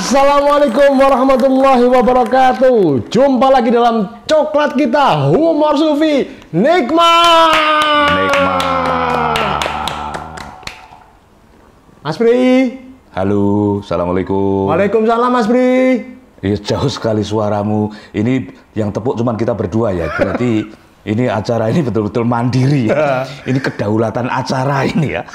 Assalamualaikum warahmatullahi wabarakatuh Jumpa lagi dalam Coklat Kita Humor Sufi Nikma Nikma Mas Pri. Halo, Assalamualaikum Waalaikumsalam Mas Pri. Iya jauh sekali suaramu Ini yang tepuk cuma kita berdua ya Berarti ini acara ini betul-betul mandiri ya Ini kedaulatan acara ini ya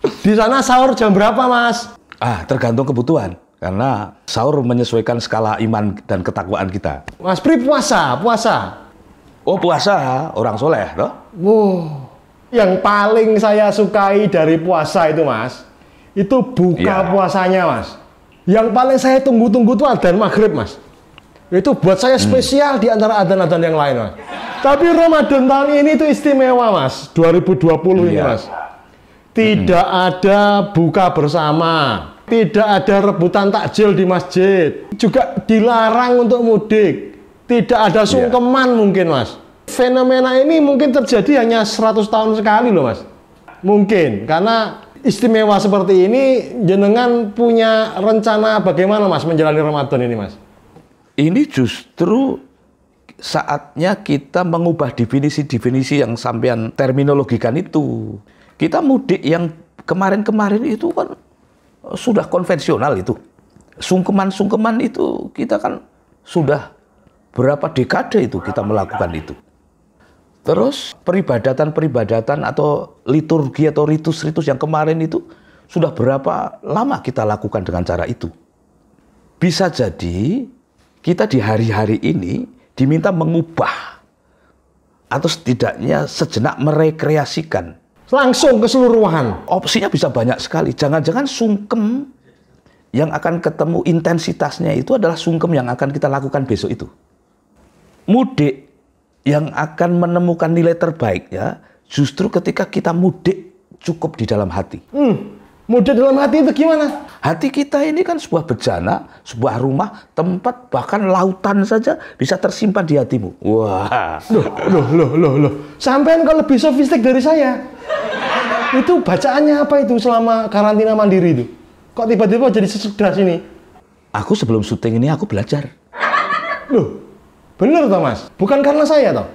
di sana sahur jam berapa, Mas? Ah, tergantung kebutuhan. Karena sahur menyesuaikan skala iman dan ketakwaan kita. Mas Pri puasa, puasa. Oh puasa, orang soleh, toh? Wow, yang paling saya sukai dari puasa itu mas, itu buka ya. puasanya mas. Yang paling saya tunggu-tunggu itu adzan maghrib mas. Itu buat saya hmm. spesial hmm. di antara adzan-adzan yang lain mas. Tapi Ramadan tahun ini itu istimewa mas, 2020 ya. ini iya. mas. Tidak hmm. ada buka bersama tidak ada rebutan takjil di masjid. Juga dilarang untuk mudik. Tidak ada iya. sungkeman yeah. mungkin, Mas. Fenomena ini mungkin terjadi hanya 100 tahun sekali loh, Mas. Mungkin karena istimewa seperti ini jenengan punya rencana bagaimana, Mas, menjalani Ramadan ini, Mas? Ini justru saatnya kita mengubah definisi-definisi yang sampean terminologikan itu. Kita mudik yang kemarin-kemarin itu kan sudah konvensional itu. Sungkeman-sungkeman itu kita kan sudah berapa dekade itu kita melakukan itu. Terus peribadatan-peribadatan atau liturgi atau ritus-ritus yang kemarin itu sudah berapa lama kita lakukan dengan cara itu. Bisa jadi kita di hari-hari ini diminta mengubah atau setidaknya sejenak merekreasikan langsung keseluruhan. Opsinya bisa banyak sekali. Jangan-jangan sungkem yang akan ketemu intensitasnya itu adalah sungkem yang akan kita lakukan besok itu. Mudik yang akan menemukan nilai terbaik ya, justru ketika kita mudik cukup di dalam hati. Hmm Muda dalam hati itu gimana? Hati kita ini kan sebuah bejana, sebuah rumah, tempat, bahkan lautan saja bisa tersimpan di hatimu. Wah. Loh, loh, loh, loh, loh. Sampean kok lebih sofistik dari saya. Itu bacaannya apa itu selama karantina mandiri itu? Kok tiba-tiba jadi sesudah sini? Aku sebelum syuting ini aku belajar. Loh, bener toh mas? Bukan karena saya toh?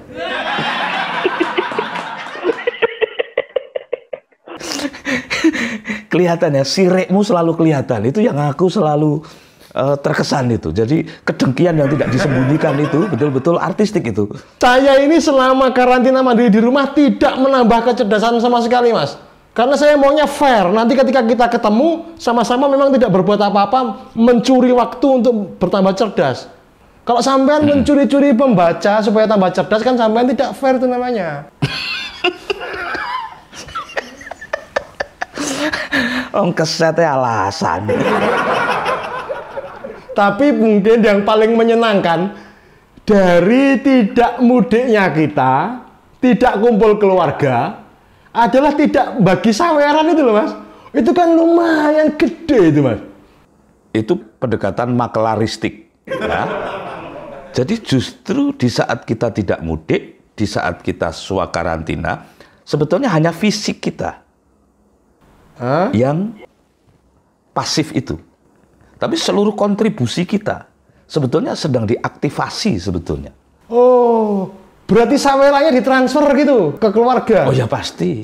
kelihatan ya sirekmu selalu kelihatan itu yang aku selalu uh, terkesan itu. Jadi kedengkian yang tidak disembunyikan itu betul-betul artistik itu. Saya ini selama karantina mandiri di rumah tidak menambah kecerdasan sama sekali, Mas. Karena saya maunya fair. Nanti ketika kita ketemu sama-sama memang tidak berbuat apa-apa, mencuri waktu untuk bertambah cerdas. Kalau sampean hmm. mencuri-curi pembaca supaya tambah cerdas kan sampean tidak fair itu namanya. Om keset ya alasan. Tapi mungkin yang paling menyenangkan dari tidak mudiknya kita, tidak kumpul keluarga adalah tidak bagi saweran itu loh mas. Itu kan lumayan gede itu mas. Itu pendekatan maklaristik. Ya. Jadi justru di saat kita tidak mudik, di saat kita swakarantina, sebetulnya hanya fisik kita huh? yang pasif itu. Tapi seluruh kontribusi kita sebetulnya sedang diaktifasi sebetulnya. Oh, berarti saweranya ditransfer gitu ke keluarga? Oh ya pasti,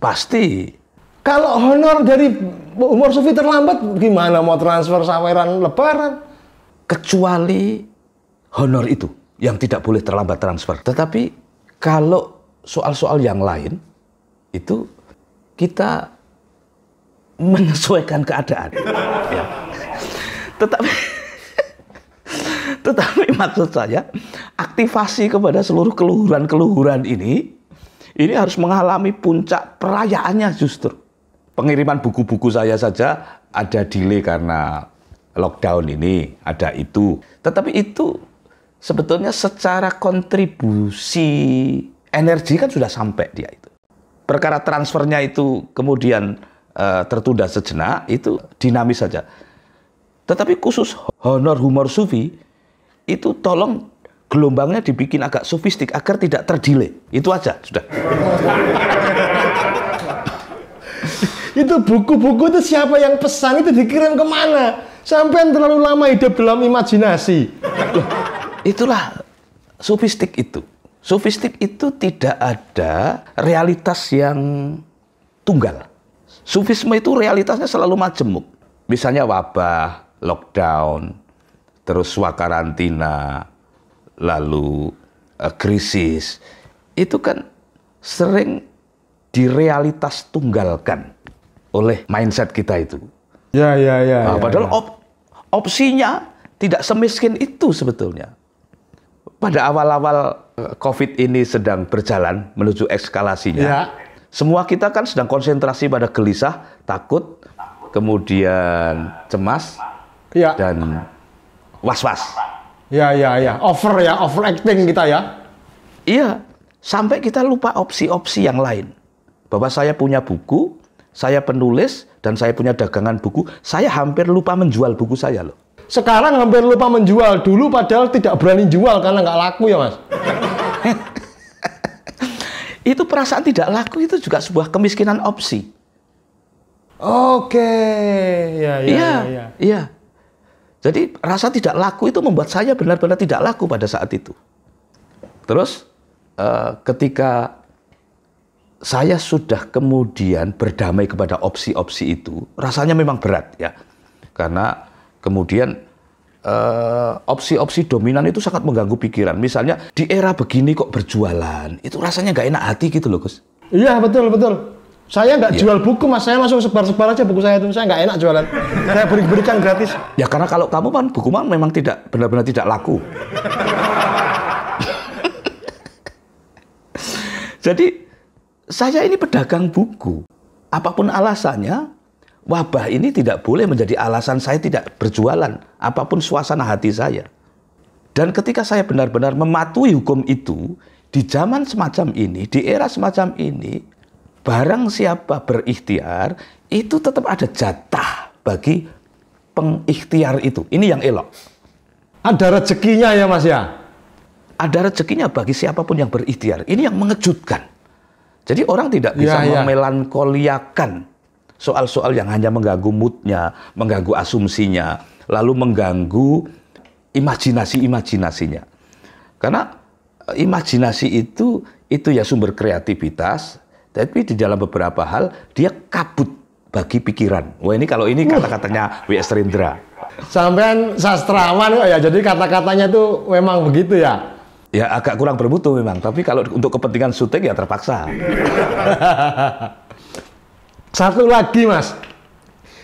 pasti. Kalau honor dari umur Sufi terlambat, gimana mau transfer saweran lebaran? Kecuali honor itu yang tidak boleh terlambat transfer. Tetapi kalau soal-soal yang lain, itu kita menyesuaikan keadaan. Ya. Tetapi tetapi maksud saya aktivasi kepada seluruh keluhuran-keluhuran ini ini harus mengalami puncak perayaannya justru. Pengiriman buku-buku saya saja ada delay karena lockdown ini, ada itu. Tetapi itu sebetulnya secara kontribusi energi kan sudah sampai dia itu. Perkara transfernya itu kemudian Eh, tertunda sejenak itu dinamis saja. Tetapi khusus honor humor sufi itu tolong gelombangnya dibikin agak sofistik agar tidak terdile. Itu aja sudah. itu buku-buku itu siapa yang pesan itu dikirim kemana? Sampai terlalu lama hidup dalam imajinasi. Itulah sofistik itu. Sofistik itu tidak ada realitas yang tunggal. Sufisme itu realitasnya selalu majemuk. Misalnya wabah, lockdown, terus swakarantina, lalu uh, krisis. Itu kan sering direalitas tunggalkan oleh mindset kita itu. Ya, ya, ya. Nah, ya padahal ya. Op, opsinya tidak semiskin itu sebetulnya. Pada awal-awal eh, COVID ini sedang berjalan menuju eskalasinya. Ya semua kita kan sedang konsentrasi pada gelisah, takut, kemudian cemas, ya. dan was-was. Ya, ya, ya. Over ya, overacting kita ya. Iya, sampai kita lupa opsi-opsi yang lain. Bahwa saya punya buku, saya penulis, dan saya punya dagangan buku. Saya hampir lupa menjual buku saya loh. Sekarang hampir lupa menjual. Dulu padahal tidak berani jual karena nggak laku ya mas. itu perasaan tidak laku itu juga sebuah kemiskinan opsi. Oke, ya, ya, iya, ya, ya, iya. Jadi rasa tidak laku itu membuat saya benar-benar tidak laku pada saat itu. Terus uh, ketika saya sudah kemudian berdamai kepada opsi-opsi itu, rasanya memang berat ya, karena kemudian Eh, opsi-opsi uh, dominan itu sangat mengganggu pikiran. Misalnya di era begini kok berjualan, itu rasanya nggak enak hati gitu loh, Gus. Iya betul betul. Saya nggak ya. jual buku, mas. Saya langsung sebar-sebar aja buku saya itu. Saya nggak enak jualan. saya beri berikan gratis. Ya karena kalau kamu kan buku man memang tidak benar-benar tidak laku. Jadi saya ini pedagang buku. Apapun alasannya, wabah ini tidak boleh menjadi alasan saya tidak berjualan, apapun suasana hati saya. Dan ketika saya benar-benar mematuhi hukum itu, di zaman semacam ini, di era semacam ini, barang siapa berikhtiar, itu tetap ada jatah bagi pengikhtiar itu. Ini yang elok. Ada rezekinya ya mas ya? Ada rezekinya bagi siapapun yang berikhtiar. Ini yang mengejutkan. Jadi orang tidak bisa ya, ya. memelankoliakan soal-soal yang hanya mengganggu moodnya, mengganggu asumsinya, lalu mengganggu imajinasi-imajinasinya. Karena eh, imajinasi itu itu ya sumber kreativitas, tapi di dalam beberapa hal dia kabut bagi pikiran. Wah ini kalau ini kata-katanya W.S. Rindra. Sampean sastrawan ya, jadi kata-katanya itu memang begitu ya? Ya agak kurang bermutu memang, tapi kalau untuk kepentingan syuting ya terpaksa. Satu lagi mas,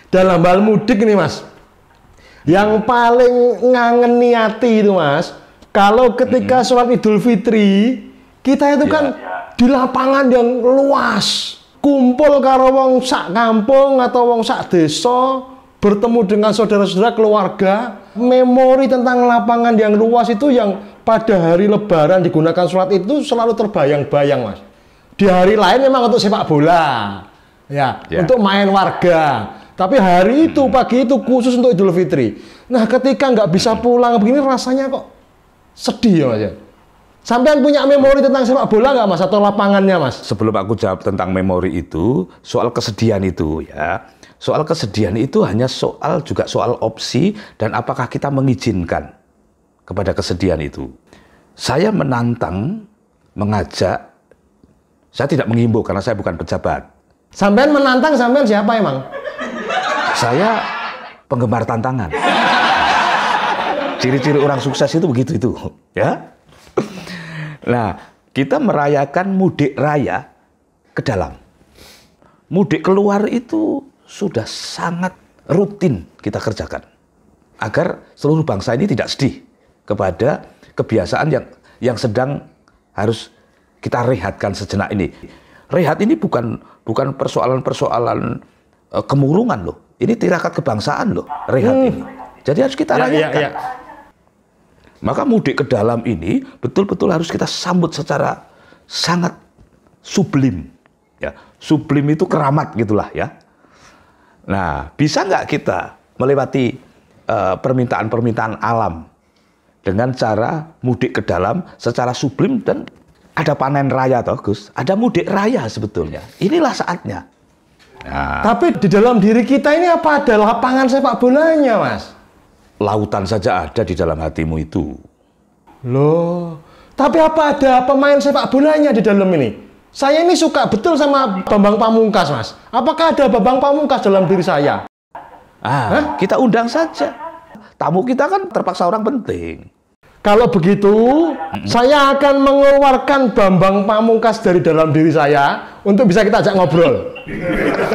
dalam hal mudik nih mas, yang paling ngangeni hati itu mas, kalau ketika hmm. sholat Idul Fitri kita itu ya, kan ya. di lapangan yang luas, kumpul karo wong sak kampung atau wong sak desa, bertemu dengan saudara-saudara keluarga, memori tentang lapangan yang luas itu yang pada hari lebaran digunakan sholat itu selalu terbayang-bayang mas. Di hari lain memang untuk sepak bola, ya, ya. untuk main warga. Tapi hari itu hmm. pagi itu khusus untuk Idul Fitri. Nah, ketika nggak bisa hmm. pulang begini rasanya kok sedih ya mas ya. punya memori tentang sepak bola nggak mas atau lapangannya mas? Sebelum aku jawab tentang memori itu, soal kesedihan itu ya, soal kesedihan itu hanya soal juga soal opsi dan apakah kita mengizinkan kepada kesedihan itu. Saya menantang, mengajak, saya tidak mengimbau karena saya bukan pejabat. Sampean menantang sampean siapa emang? Saya penggemar tantangan. Ciri-ciri orang sukses itu begitu itu, ya. Nah, kita merayakan mudik raya ke dalam. Mudik keluar itu sudah sangat rutin kita kerjakan agar seluruh bangsa ini tidak sedih kepada kebiasaan yang yang sedang harus kita rehatkan sejenak ini rehat ini bukan bukan persoalan-persoalan uh, kemurungan loh. Ini tirakat kebangsaan loh rehat hmm. ini. Jadi harus kita ya, ya rayakan. Ya, ya. Maka mudik ke dalam ini betul-betul harus kita sambut secara sangat sublim. Ya, sublim itu keramat gitulah ya. Nah, bisa nggak kita melewati eh, permintaan-permintaan uh, alam dengan cara mudik ke dalam secara sublim dan ada panen raya toh Gus, ada mudik raya sebetulnya. Iya. Inilah saatnya. Nah. Tapi di dalam diri kita ini apa ada lapangan sepak bolanya, Mas? Lautan saja ada di dalam hatimu itu. Loh, tapi apa ada pemain sepak bolanya di dalam ini? Saya ini suka betul sama Bambang Pamungkas, Mas. Apakah ada Bambang Pamungkas dalam diri saya? Ah, Hah? kita undang saja. Tamu kita kan terpaksa orang penting. Kalau begitu, saya akan mengeluarkan Bambang Pamungkas dari dalam diri saya untuk bisa kita ajak ngobrol.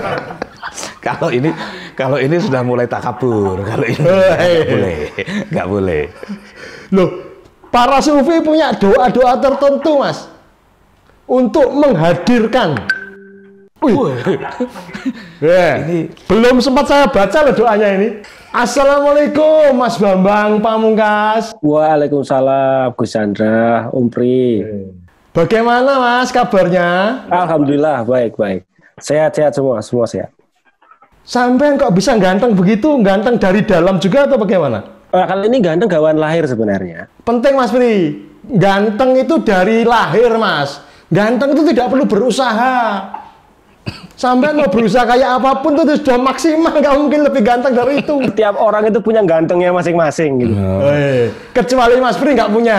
kalau ini kalau ini sudah mulai takabur, kalau ini eh, nggak eh. boleh, nggak boleh. Loh, para sufi punya doa-doa tertentu, Mas, untuk menghadirkan yeah. ini belum sempat saya baca loh doanya ini. Assalamualaikum Mas Bambang Pamungkas. Waalaikumsalam Gus Chandra, Umpri. Bagaimana Mas kabarnya? Alhamdulillah baik baik. Sehat-sehat semua, semua sehat. Sampai kok bisa ganteng begitu? Ganteng dari dalam juga atau bagaimana? Nah, kali ini ganteng gawan lahir sebenarnya. Penting Mas Pri. Ganteng itu dari lahir Mas. Ganteng itu tidak perlu berusaha Sampai mau berusaha kayak apapun tuh sudah maksimal, nggak mungkin lebih ganteng dari itu. Tiap orang itu punya gantengnya masing-masing gitu. Oh. Iya. Kecuali Mas Pri nggak punya.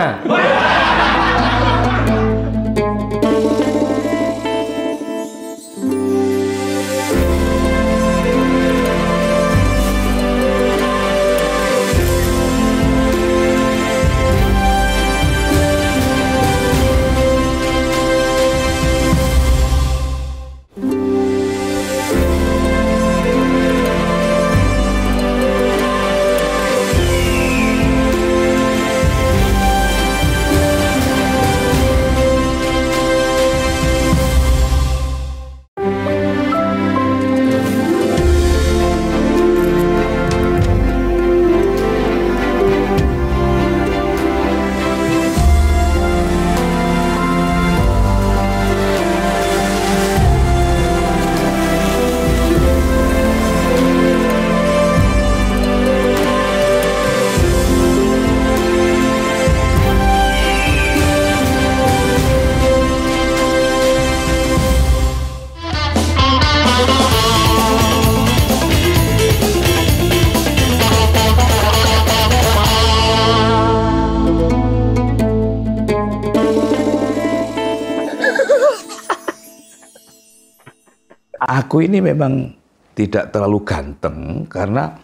aku ini memang tidak terlalu ganteng karena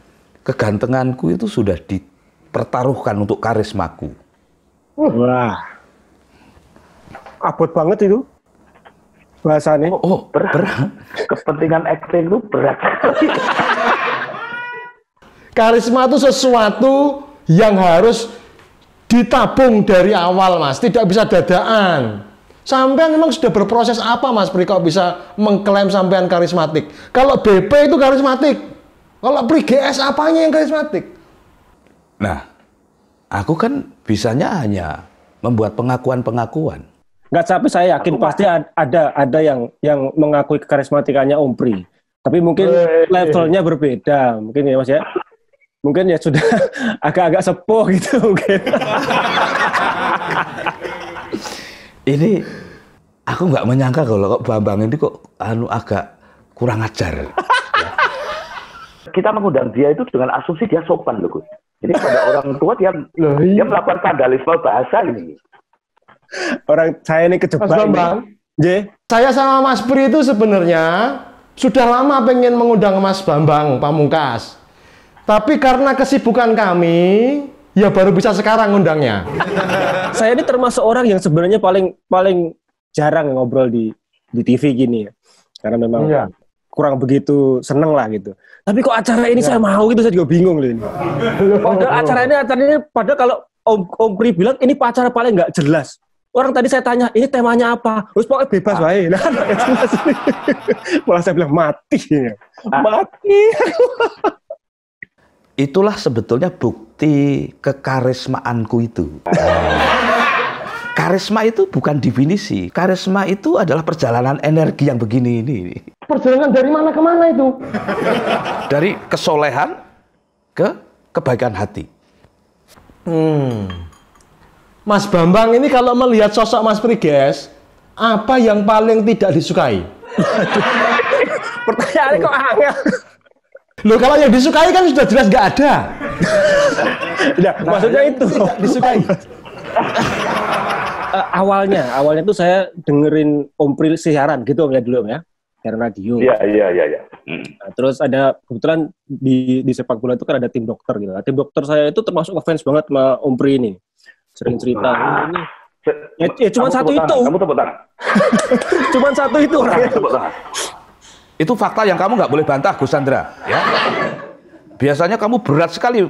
kegantenganku itu sudah dipertaruhkan untuk karismaku. Wah, abot banget itu bahasanya. Oh, oh berat. berat. Kepentingan acting itu berat. Karisma itu sesuatu yang harus ditabung dari awal, Mas. Tidak bisa dadaan. Sampean memang sudah berproses apa Mas Pri kalau bisa mengklaim sampean karismatik? Kalau BP itu karismatik. Kalau Pri GS apanya yang karismatik? Nah, aku kan bisanya hanya membuat pengakuan-pengakuan. Nggak tapi saya yakin aku pasti ada ada yang yang mengakui karismatikannya Om Pri. Tapi mungkin Wee. levelnya berbeda, mungkin ya Mas ya. Mungkin ya sudah agak-agak sepuh gitu mungkin. ini aku nggak menyangka kalau kok Bambang ini kok anu agak kurang ajar. Kita mengundang dia itu dengan asumsi dia sopan loh Gus. Jadi pada orang tua dia loh, iya. dia melakukan vandalisme bahasa ini. Orang saya ini kejebak. Mas Bambang, J. Saya sama Mas Pri itu sebenarnya sudah lama pengen mengundang Mas Bambang Pamungkas. Tapi karena kesibukan kami, ya baru bisa sekarang undangnya. saya ini termasuk orang yang sebenarnya paling paling jarang ngobrol di di TV gini ya. Karena memang ya. kurang begitu seneng lah gitu. Tapi kok acara ini iya. saya mau gitu saya juga bingung loh ini. Padahal acara ini acara ini padahal kalau Om Om Pri bilang ini acara paling nggak jelas. Orang tadi saya tanya, ini temanya apa? Terus pokoknya bebas ah. wae. Nah, Malah saya bilang mati. Ya. Ah. Mati. Itulah sebetulnya bukti kekarismaanku itu. Karisma itu bukan definisi. Karisma itu adalah perjalanan energi yang begini ini. Perjalanan dari mana ke mana itu? dari kesolehan ke kebaikan hati. Hmm. Mas Bambang ini kalau melihat sosok Mas Priges, apa yang paling tidak disukai? Pertanyaannya kok angel. Loh kalau yang disukai kan sudah jelas nggak ada. nah, maksudnya itu. disukai. uh, awalnya, awalnya tuh saya dengerin Om Pril siaran gitu om ya dulu om ya, karena radio. Iya iya iya. Ya. Hmm. Nah, terus ada kebetulan di di sepak bola itu kan ada tim dokter gitu. Nah, tim dokter saya itu termasuk fans banget sama Om Pril ini, sering cerita. Ah. Ini, Ya, ya cuma satu tepuk itu. Kamu tepuk tangan. cuma satu itu tangan, Tepuk tangan. Itu fakta yang kamu nggak boleh bantah, Gus Sandra. Ya. Biasanya kamu berat sekali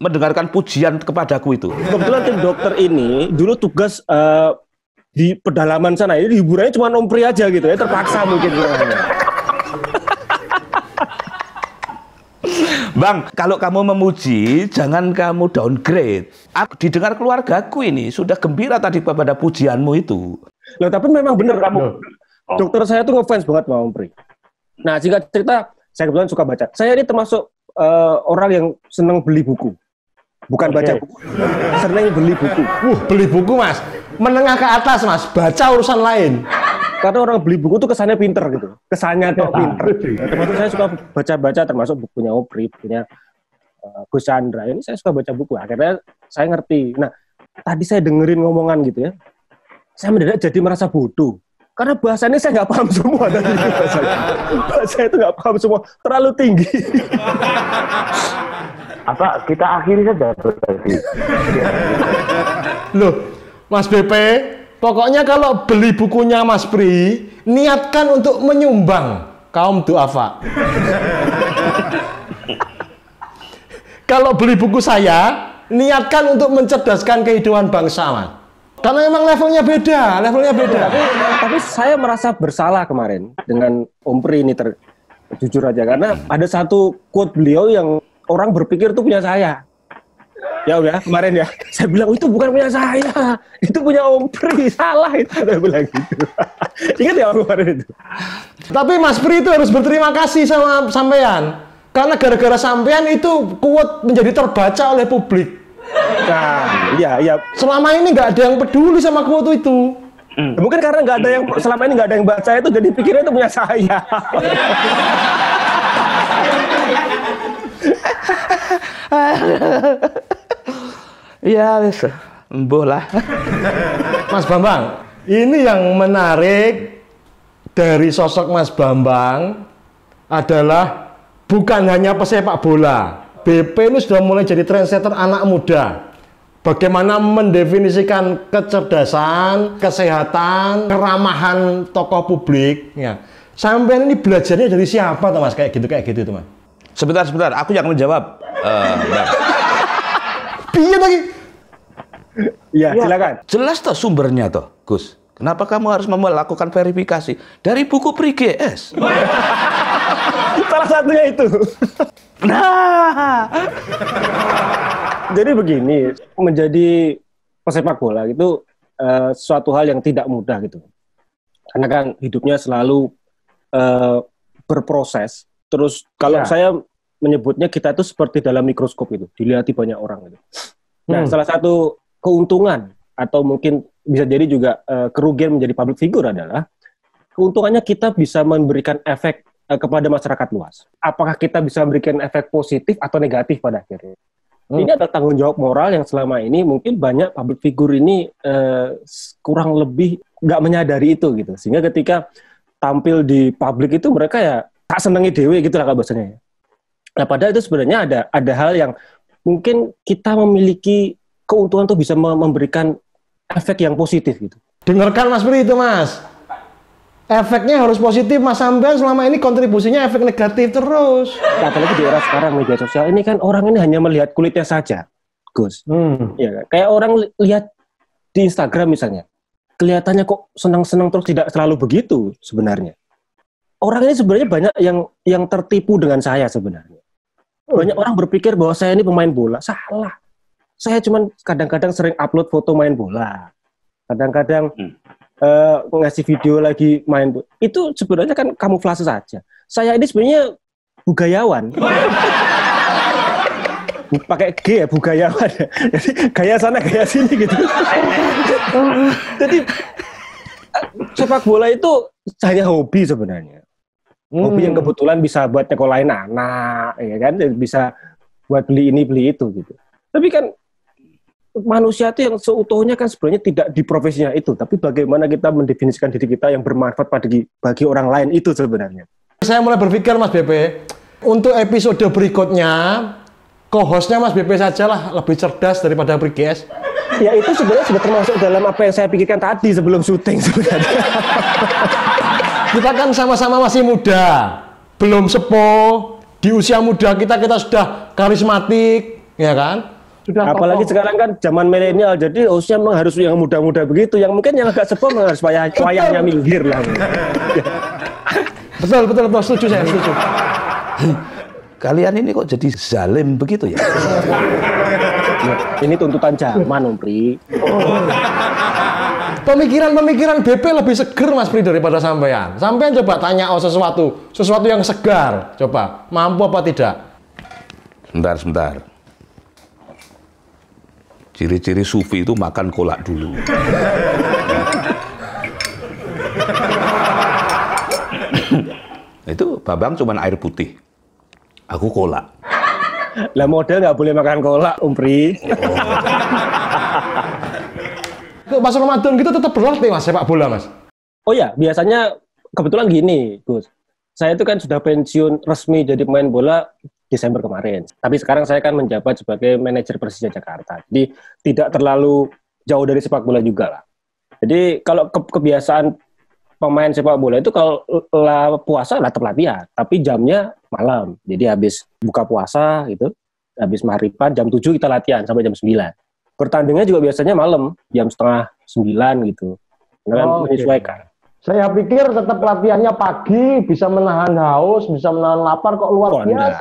mendengarkan pujian kepadaku itu. Kebetulan tim dokter ini dulu tugas uh, di pedalaman sana. ini hiburannya cuma Om aja gitu ya, terpaksa mungkin. Bang, kalau kamu memuji, jangan kamu downgrade. Aku didengar keluargaku ini sudah gembira tadi pada pujianmu itu. Loh, tapi memang benar kamu. Oh. Dokter saya tuh ngefans banget sama Om Pri. Nah, jika cerita, saya kebetulan suka baca. Saya ini termasuk uh, orang yang senang beli buku bukan okay. baca buku sering beli buku uh beli buku mas menengah ke atas mas baca urusan lain karena orang beli buku tuh kesannya pinter gitu kesannya tuh pinter termasuk saya suka baca-baca termasuk bukunya Opri bukunya uh, Gus Chandra ini saya suka baca buku akhirnya saya ngerti nah tadi saya dengerin ngomongan gitu ya saya mendadak jadi merasa bodoh karena bahasanya saya nggak paham semua tadi bahasanya. bahasanya itu nggak paham semua terlalu tinggi apa kita akhiri saja berarti. Loh, Mas BP, pokoknya kalau beli bukunya Mas Pri, niatkan untuk menyumbang kaum duafa. kalau beli buku saya, niatkan untuk mencerdaskan kehidupan bangsa, Mas. Karena emang levelnya beda, levelnya beda. Tapi, saya merasa bersalah kemarin dengan Om Pri ini ter, jujur aja karena ada satu quote beliau yang orang berpikir itu punya saya. Ya udah kemarin ya, saya bilang oh, itu bukan punya saya, itu punya Om Pri, salah itu saya bilang gitu. Ingat ya kemarin itu. Tapi Mas Pri itu harus berterima kasih sama sampean. Karena gara-gara sampean itu kuat menjadi terbaca oleh publik. Nah, iya, iya. Selama ini nggak ada yang peduli sama kuat itu. Hmm. Mungkin karena nggak ada yang selama ini nggak ada yang baca itu jadi pikirnya itu punya saya. Iya, wis embuh lah Mas Bambang ini yang menarik dari sosok Mas Bambang adalah bukan hanya pesepak bola BP ini sudah mulai jadi trendsetter anak muda Bagaimana mendefinisikan kecerdasan, kesehatan, keramahan tokoh publik? Ya. Sampai ini belajarnya dari siapa, tuh mas? Kayak gitu, kayak gitu, tuh mas. Sebentar, sebentar. Aku yang menjawab. Uh, lagi? Iya, iya, silakan. Jelas toh sumbernya toh, Gus. Kenapa kamu harus melakukan verifikasi dari buku PRIGS? Salah satunya itu. nah. Jadi begini, menjadi pesepak bola itu uh, suatu hal yang tidak mudah gitu. Karena kan hidupnya selalu uh, berproses Terus kalau ya. saya menyebutnya kita itu seperti dalam mikroskop itu, dilihati banyak orang gitu. Nah, hmm. salah satu keuntungan atau mungkin bisa jadi juga uh, kerugian menjadi public figure adalah keuntungannya kita bisa memberikan efek uh, kepada masyarakat luas. Apakah kita bisa memberikan efek positif atau negatif pada akhirnya? Hmm. Ini adalah tanggung jawab moral yang selama ini mungkin banyak public figure ini uh, kurang lebih nggak menyadari itu gitu. Sehingga ketika tampil di publik itu mereka ya tak senengi dewi gitu lah bahasanya. Nah padahal itu sebenarnya ada ada hal yang mungkin kita memiliki keuntungan tuh bisa memberikan efek yang positif gitu. Dengarkan Mas Budi itu Mas. Efeknya harus positif Mas Sambian selama ini kontribusinya efek negatif terus. Nah, apalagi di era sekarang media sosial ini kan orang ini hanya melihat kulitnya saja, Gus. Hmm. Ya, kayak orang lihat di Instagram misalnya, kelihatannya kok senang-senang terus tidak selalu begitu sebenarnya orang ini sebenarnya banyak yang yang tertipu dengan saya sebenarnya. Hmm. Banyak orang berpikir bahwa saya ini pemain bola. Salah. Saya cuma kadang-kadang sering upload foto main bola. Kadang-kadang hmm. uh, ngasih video lagi main bola. Itu sebenarnya kan kamuflase saja. Saya ini sebenarnya bugayawan. pakai G ya bugayawan gaya sana gaya sini gitu. Jadi eh, sepak bola itu hanya hobi sebenarnya hobi yang hmm. kebetulan bisa buat nyekolahin anak ya kan bisa buat beli ini beli itu gitu tapi kan manusia itu yang seutuhnya kan sebenarnya tidak di profesinya itu tapi bagaimana kita mendefinisikan diri kita yang bermanfaat bagi bagi orang lain itu sebenarnya saya mulai berpikir Mas BP untuk episode berikutnya co-hostnya Mas BP saja lah lebih cerdas daripada BGS. Ya itu sebenarnya sudah termasuk dalam apa yang saya pikirkan tadi sebelum syuting sebenarnya. kita kan sama-sama masih muda, belum sepo, di usia muda kita kita sudah karismatik, ya kan? Sudah Apalagi tokoh. sekarang kan zaman milenial, jadi usia memang harus yang muda-muda begitu, yang mungkin yang agak sepo memang harus wayang, wayangnya minggir lah. betul, betul, betul, setuju saya, setuju. kalian ini kok jadi zalim begitu ya? ini tuntutan zaman, Om Pri. Pemikiran-pemikiran BP lebih seger Mas Pri daripada sampean. Sampean coba tanya oh sesuatu, sesuatu yang segar. Coba, mampu apa tidak? Sebentar, sebentar. Ciri-ciri sufi itu makan kolak dulu. itu babang cuman air putih. Aku kolak. Lah model nggak boleh makan kolak, Umpri. Oh. Mas Ramadan kita gitu tetap berlatih Mas sepak bola, Mas. Oh ya, biasanya kebetulan gini, Gus. Saya itu kan sudah pensiun resmi jadi pemain bola Desember kemarin. Tapi sekarang saya kan menjabat sebagai manajer Persija Jakarta. Jadi tidak terlalu jauh dari sepak bola juga lah. Jadi kalau kebiasaan pemain sepak bola itu kalau la, puasa lah latihan, tapi jamnya malam. Jadi habis buka puasa gitu, habis mahripan jam 7 kita latihan sampai jam 9. Pertandingannya juga biasanya malam, jam setengah 9 gitu. Dengan oh, menyesuaikan. Okay. Saya pikir tetap latihannya pagi, bisa menahan haus, bisa menahan lapar, kok luar oh, biasa.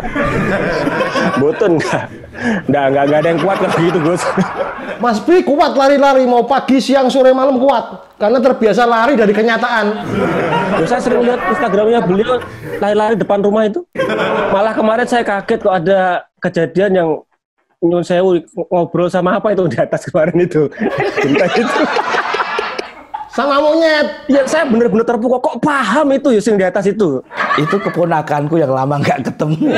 Boten nggak? Nggak, nggak, ada yang kuat lagi gitu, Gus. Mas Pri kuat lari-lari mau pagi, siang, sore, malam kuat karena terbiasa lari dari kenyataan. Ya, saya sering lihat Instagramnya beliau lari-lari depan rumah itu. Malah kemarin saya kaget kok ada kejadian yang nyun saya ngobrol sama apa itu di atas kemarin itu. itu. sama monyet. Ya saya bener-bener terpukul kok paham itu Yusin ya, di atas itu. Itu keponakanku yang lama nggak ketemu.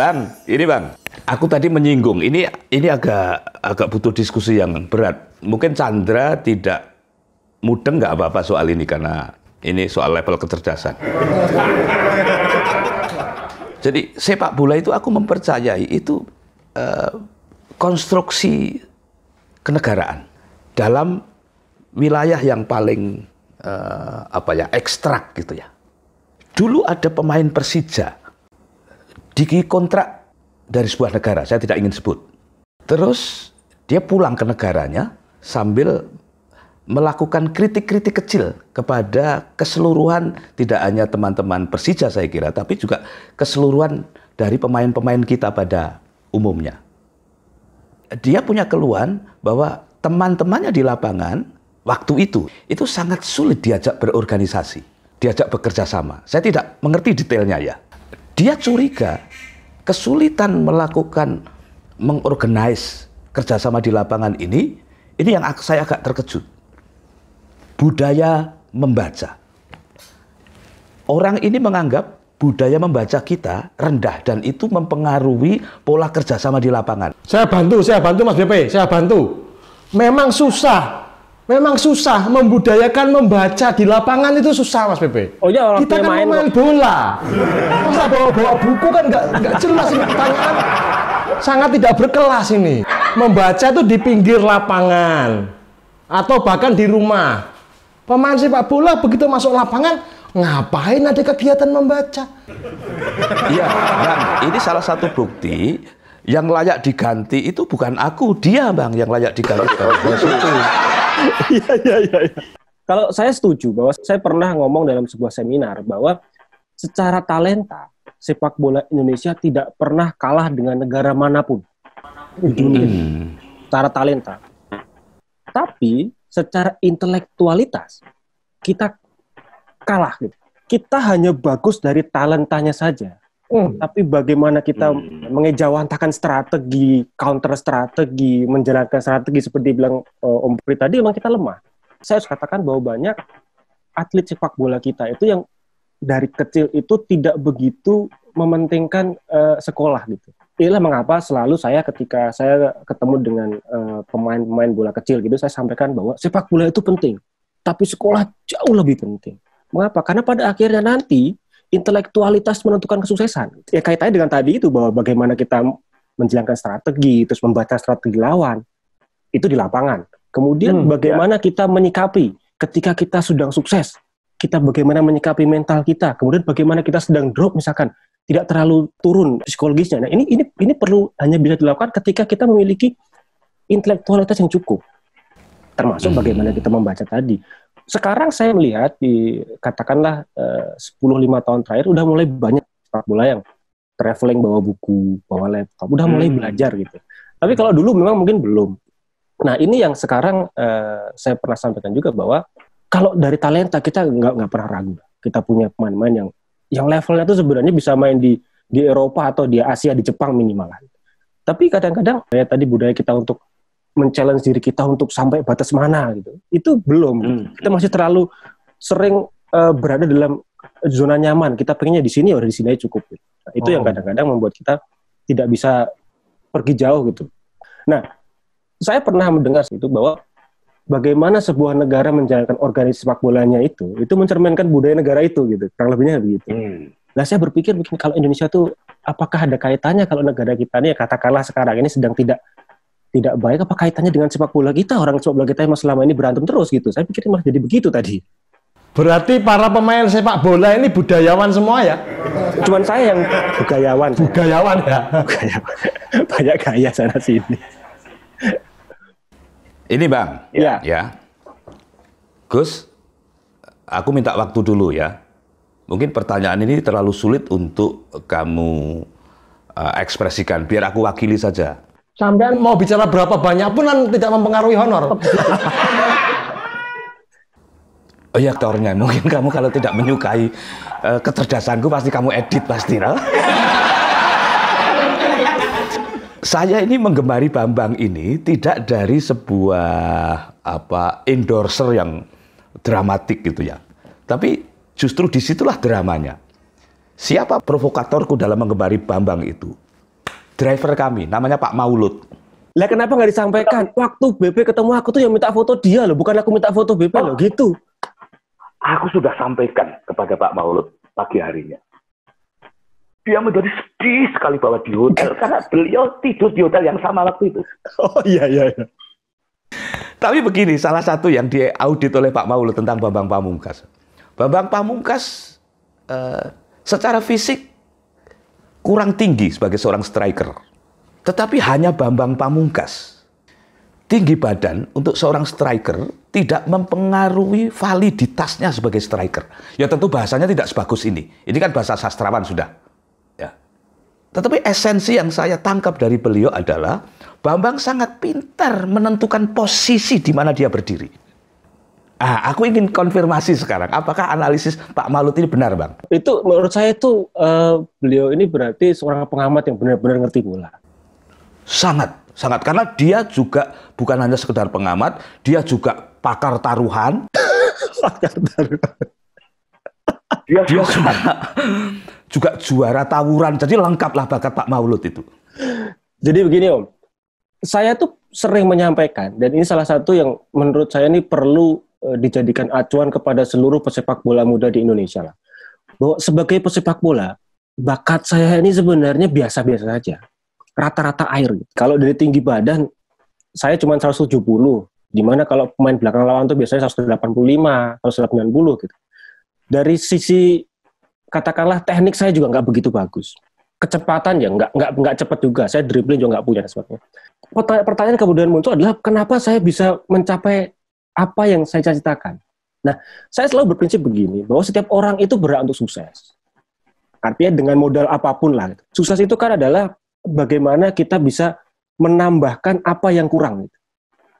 Bang, ini Bang. Aku tadi menyinggung, ini ini agak agak butuh diskusi yang berat. Mungkin Chandra tidak mudeng nggak apa-apa soal ini karena ini soal level kecerdasan. Jadi sepak bola itu aku mempercayai itu uh, konstruksi kenegaraan dalam wilayah yang paling uh, apa ya ekstrak gitu ya. Dulu ada pemain Persija Diki kontrak dari sebuah negara, saya tidak ingin sebut. Terus dia pulang ke negaranya sambil melakukan kritik-kritik kecil kepada keseluruhan tidak hanya teman-teman Persija saya kira, tapi juga keseluruhan dari pemain-pemain kita pada umumnya. Dia punya keluhan bahwa teman-temannya di lapangan waktu itu itu sangat sulit diajak berorganisasi, diajak bekerja sama. Saya tidak mengerti detailnya ya. Dia curiga kesulitan melakukan mengorganize kerjasama di lapangan ini, ini yang saya agak terkejut. Budaya membaca. Orang ini menganggap budaya membaca kita rendah dan itu mempengaruhi pola kerjasama di lapangan. Saya bantu, saya bantu Mas BP, saya bantu. Memang susah memang susah membudayakan membaca di lapangan itu susah Mas Pepe. Oh iya orang kita kan main, main bola. Masa bawa bawa buku kan nggak nggak jelas ini pertanyaan sangat tidak berkelas ini. Membaca itu di pinggir lapangan atau bahkan di rumah. Pemain sepak bola begitu masuk lapangan ngapain ada kegiatan membaca? Iya, Bang, ini salah satu bukti yang layak diganti itu bukan aku, dia Bang yang layak diganti. Iya, iya, iya, iya. Kalau saya setuju bahwa saya pernah ngomong dalam sebuah seminar bahwa secara talenta sepak bola Indonesia tidak pernah kalah dengan negara manapun di dunia. Hmm. Secara talenta. Tapi secara intelektualitas kita kalah gitu. Kita hanya bagus dari talentanya saja. Oh, hmm. Tapi bagaimana kita hmm. mengejawantahkan strategi, counter strategi, menjalankan strategi seperti bilang uh, eh, Om Pri tadi, memang kita lemah. Saya harus katakan bahwa banyak atlet sepak bola kita itu yang dari kecil itu tidak begitu mementingkan uh, sekolah gitu. Itulah mengapa selalu saya ketika saya ketemu dengan eh, pemain-pemain uh, bola kecil gitu, saya sampaikan bahwa sepak bola itu penting, tapi sekolah jauh lebih penting. Mengapa? Karena pada akhirnya nanti intelektualitas menentukan kesuksesan. Ya kaitannya dengan tadi itu bahwa bagaimana kita menjalankan strategi, terus membaca strategi lawan. Itu di lapangan. Kemudian hmm, ya. bagaimana ya. kita menyikapi ketika kita sedang sukses, kita bagaimana menyikapi mental kita, kemudian bagaimana kita sedang drop misalkan, tidak terlalu turun psikologisnya. Nah, ini ini ini perlu hanya bisa dilakukan ketika kita memiliki intelektualitas yang cukup. Termasuk hmm. bagaimana kita membaca tadi, sekarang saya melihat di katakanlah eh, uh, 10-5 tahun terakhir udah mulai banyak sepak bola yang traveling bawa buku, bawa laptop, udah mulai hmm. belajar gitu. Tapi kalau dulu memang mungkin belum. Nah ini yang sekarang uh, saya pernah sampaikan juga bahwa kalau dari talenta kita nggak nggak pernah ragu. Kita punya pemain-pemain yang yang levelnya itu sebenarnya bisa main di di Eropa atau di Asia di Jepang minimal. Tapi kadang-kadang kayak tadi budaya kita untuk men-challenge diri kita untuk sampai batas mana gitu. Itu belum. Hmm. Kita masih terlalu sering uh, berada dalam zona nyaman. Kita pengennya di sini, udah oh, di sini aja cukup. Gitu. Nah, itu oh. yang kadang-kadang membuat kita tidak bisa pergi jauh gitu. Nah, saya pernah mendengar itu bahwa bagaimana sebuah negara menjalankan organisasi sepak bolanya itu, itu mencerminkan budaya negara itu gitu. Kurang lebihnya begitu. Hmm. Nah, saya berpikir mungkin kalau Indonesia tuh apakah ada kaitannya kalau negara kita ini katakanlah sekarang ini sedang tidak tidak baik apa kaitannya dengan sepak bola kita orang sepak bola kita yang selama ini berantem terus gitu saya pikir malah jadi begitu tadi berarti para pemain sepak bola ini budayawan semua ya cuman saya yang budayawan budayawan ya budayawan. banyak gaya sana sini ini bang ya. ya ya Gus aku minta waktu dulu ya mungkin pertanyaan ini terlalu sulit untuk kamu uh, ekspresikan biar aku wakili saja Sampai mau bicara berapa banyak pun kan tidak mempengaruhi honor. Oh iya, aktornya. Mungkin kamu kalau tidak menyukai uh, kecerdasanku, pasti kamu edit pasti, lah. Saya ini menggemari Bambang ini tidak dari sebuah apa endorser yang dramatik gitu ya. Tapi justru disitulah dramanya. Siapa provokatorku dalam menggemari Bambang itu? driver kami, namanya Pak Maulud. Lah kenapa nggak disampaikan? Waktu BP ketemu aku tuh yang minta foto dia loh, bukan aku minta foto BP loh, gitu. Aku sudah sampaikan kepada Pak Maulud pagi harinya. Dia menjadi sedih sekali bahwa di hotel, karena beliau tidur di hotel yang sama waktu itu. Oh iya, iya, iya. Tapi begini, salah satu yang diaudit oleh Pak Maulud tentang Bambang Pamungkas. Bambang Pamungkas uh, secara fisik kurang tinggi sebagai seorang striker. Tetapi hanya Bambang Pamungkas. Tinggi badan untuk seorang striker tidak mempengaruhi validitasnya sebagai striker. Ya tentu bahasanya tidak sebagus ini. Ini kan bahasa sastrawan sudah. Ya. Tetapi esensi yang saya tangkap dari beliau adalah Bambang sangat pintar menentukan posisi di mana dia berdiri. Ah, aku ingin konfirmasi sekarang, apakah analisis Pak Malut ini benar, Bang? Itu menurut saya itu uh, beliau ini berarti seorang pengamat yang benar-benar ngerti bola. Sangat, sangat. Karena dia juga bukan hanya sekedar pengamat, dia juga pakar taruhan. pakar taruhan. dia juga, juga juara tawuran. Jadi lengkaplah bakat Pak Maulud itu. Jadi begini, Om. Saya tuh sering menyampaikan, dan ini salah satu yang menurut saya ini perlu Eh, dijadikan acuan kepada seluruh pesepak bola muda di Indonesia lah. Bahwa sebagai pesepak bola, bakat saya ini sebenarnya biasa-biasa saja. Rata-rata air. Kalau dari tinggi badan, saya cuma 170. Dimana kalau pemain belakang lawan tuh biasanya 185, 190 gitu. Dari sisi katakanlah teknik saya juga nggak begitu bagus. Kecepatan ya nggak nggak nggak cepat juga. Saya dribbling juga nggak punya sebabnya. pertanyaan kemudian muncul adalah kenapa saya bisa mencapai apa yang saya cita-citakan. Nah, saya selalu berprinsip begini, bahwa setiap orang itu berhak untuk sukses. Artinya dengan modal apapun lah. Sukses itu kan adalah bagaimana kita bisa menambahkan apa yang kurang.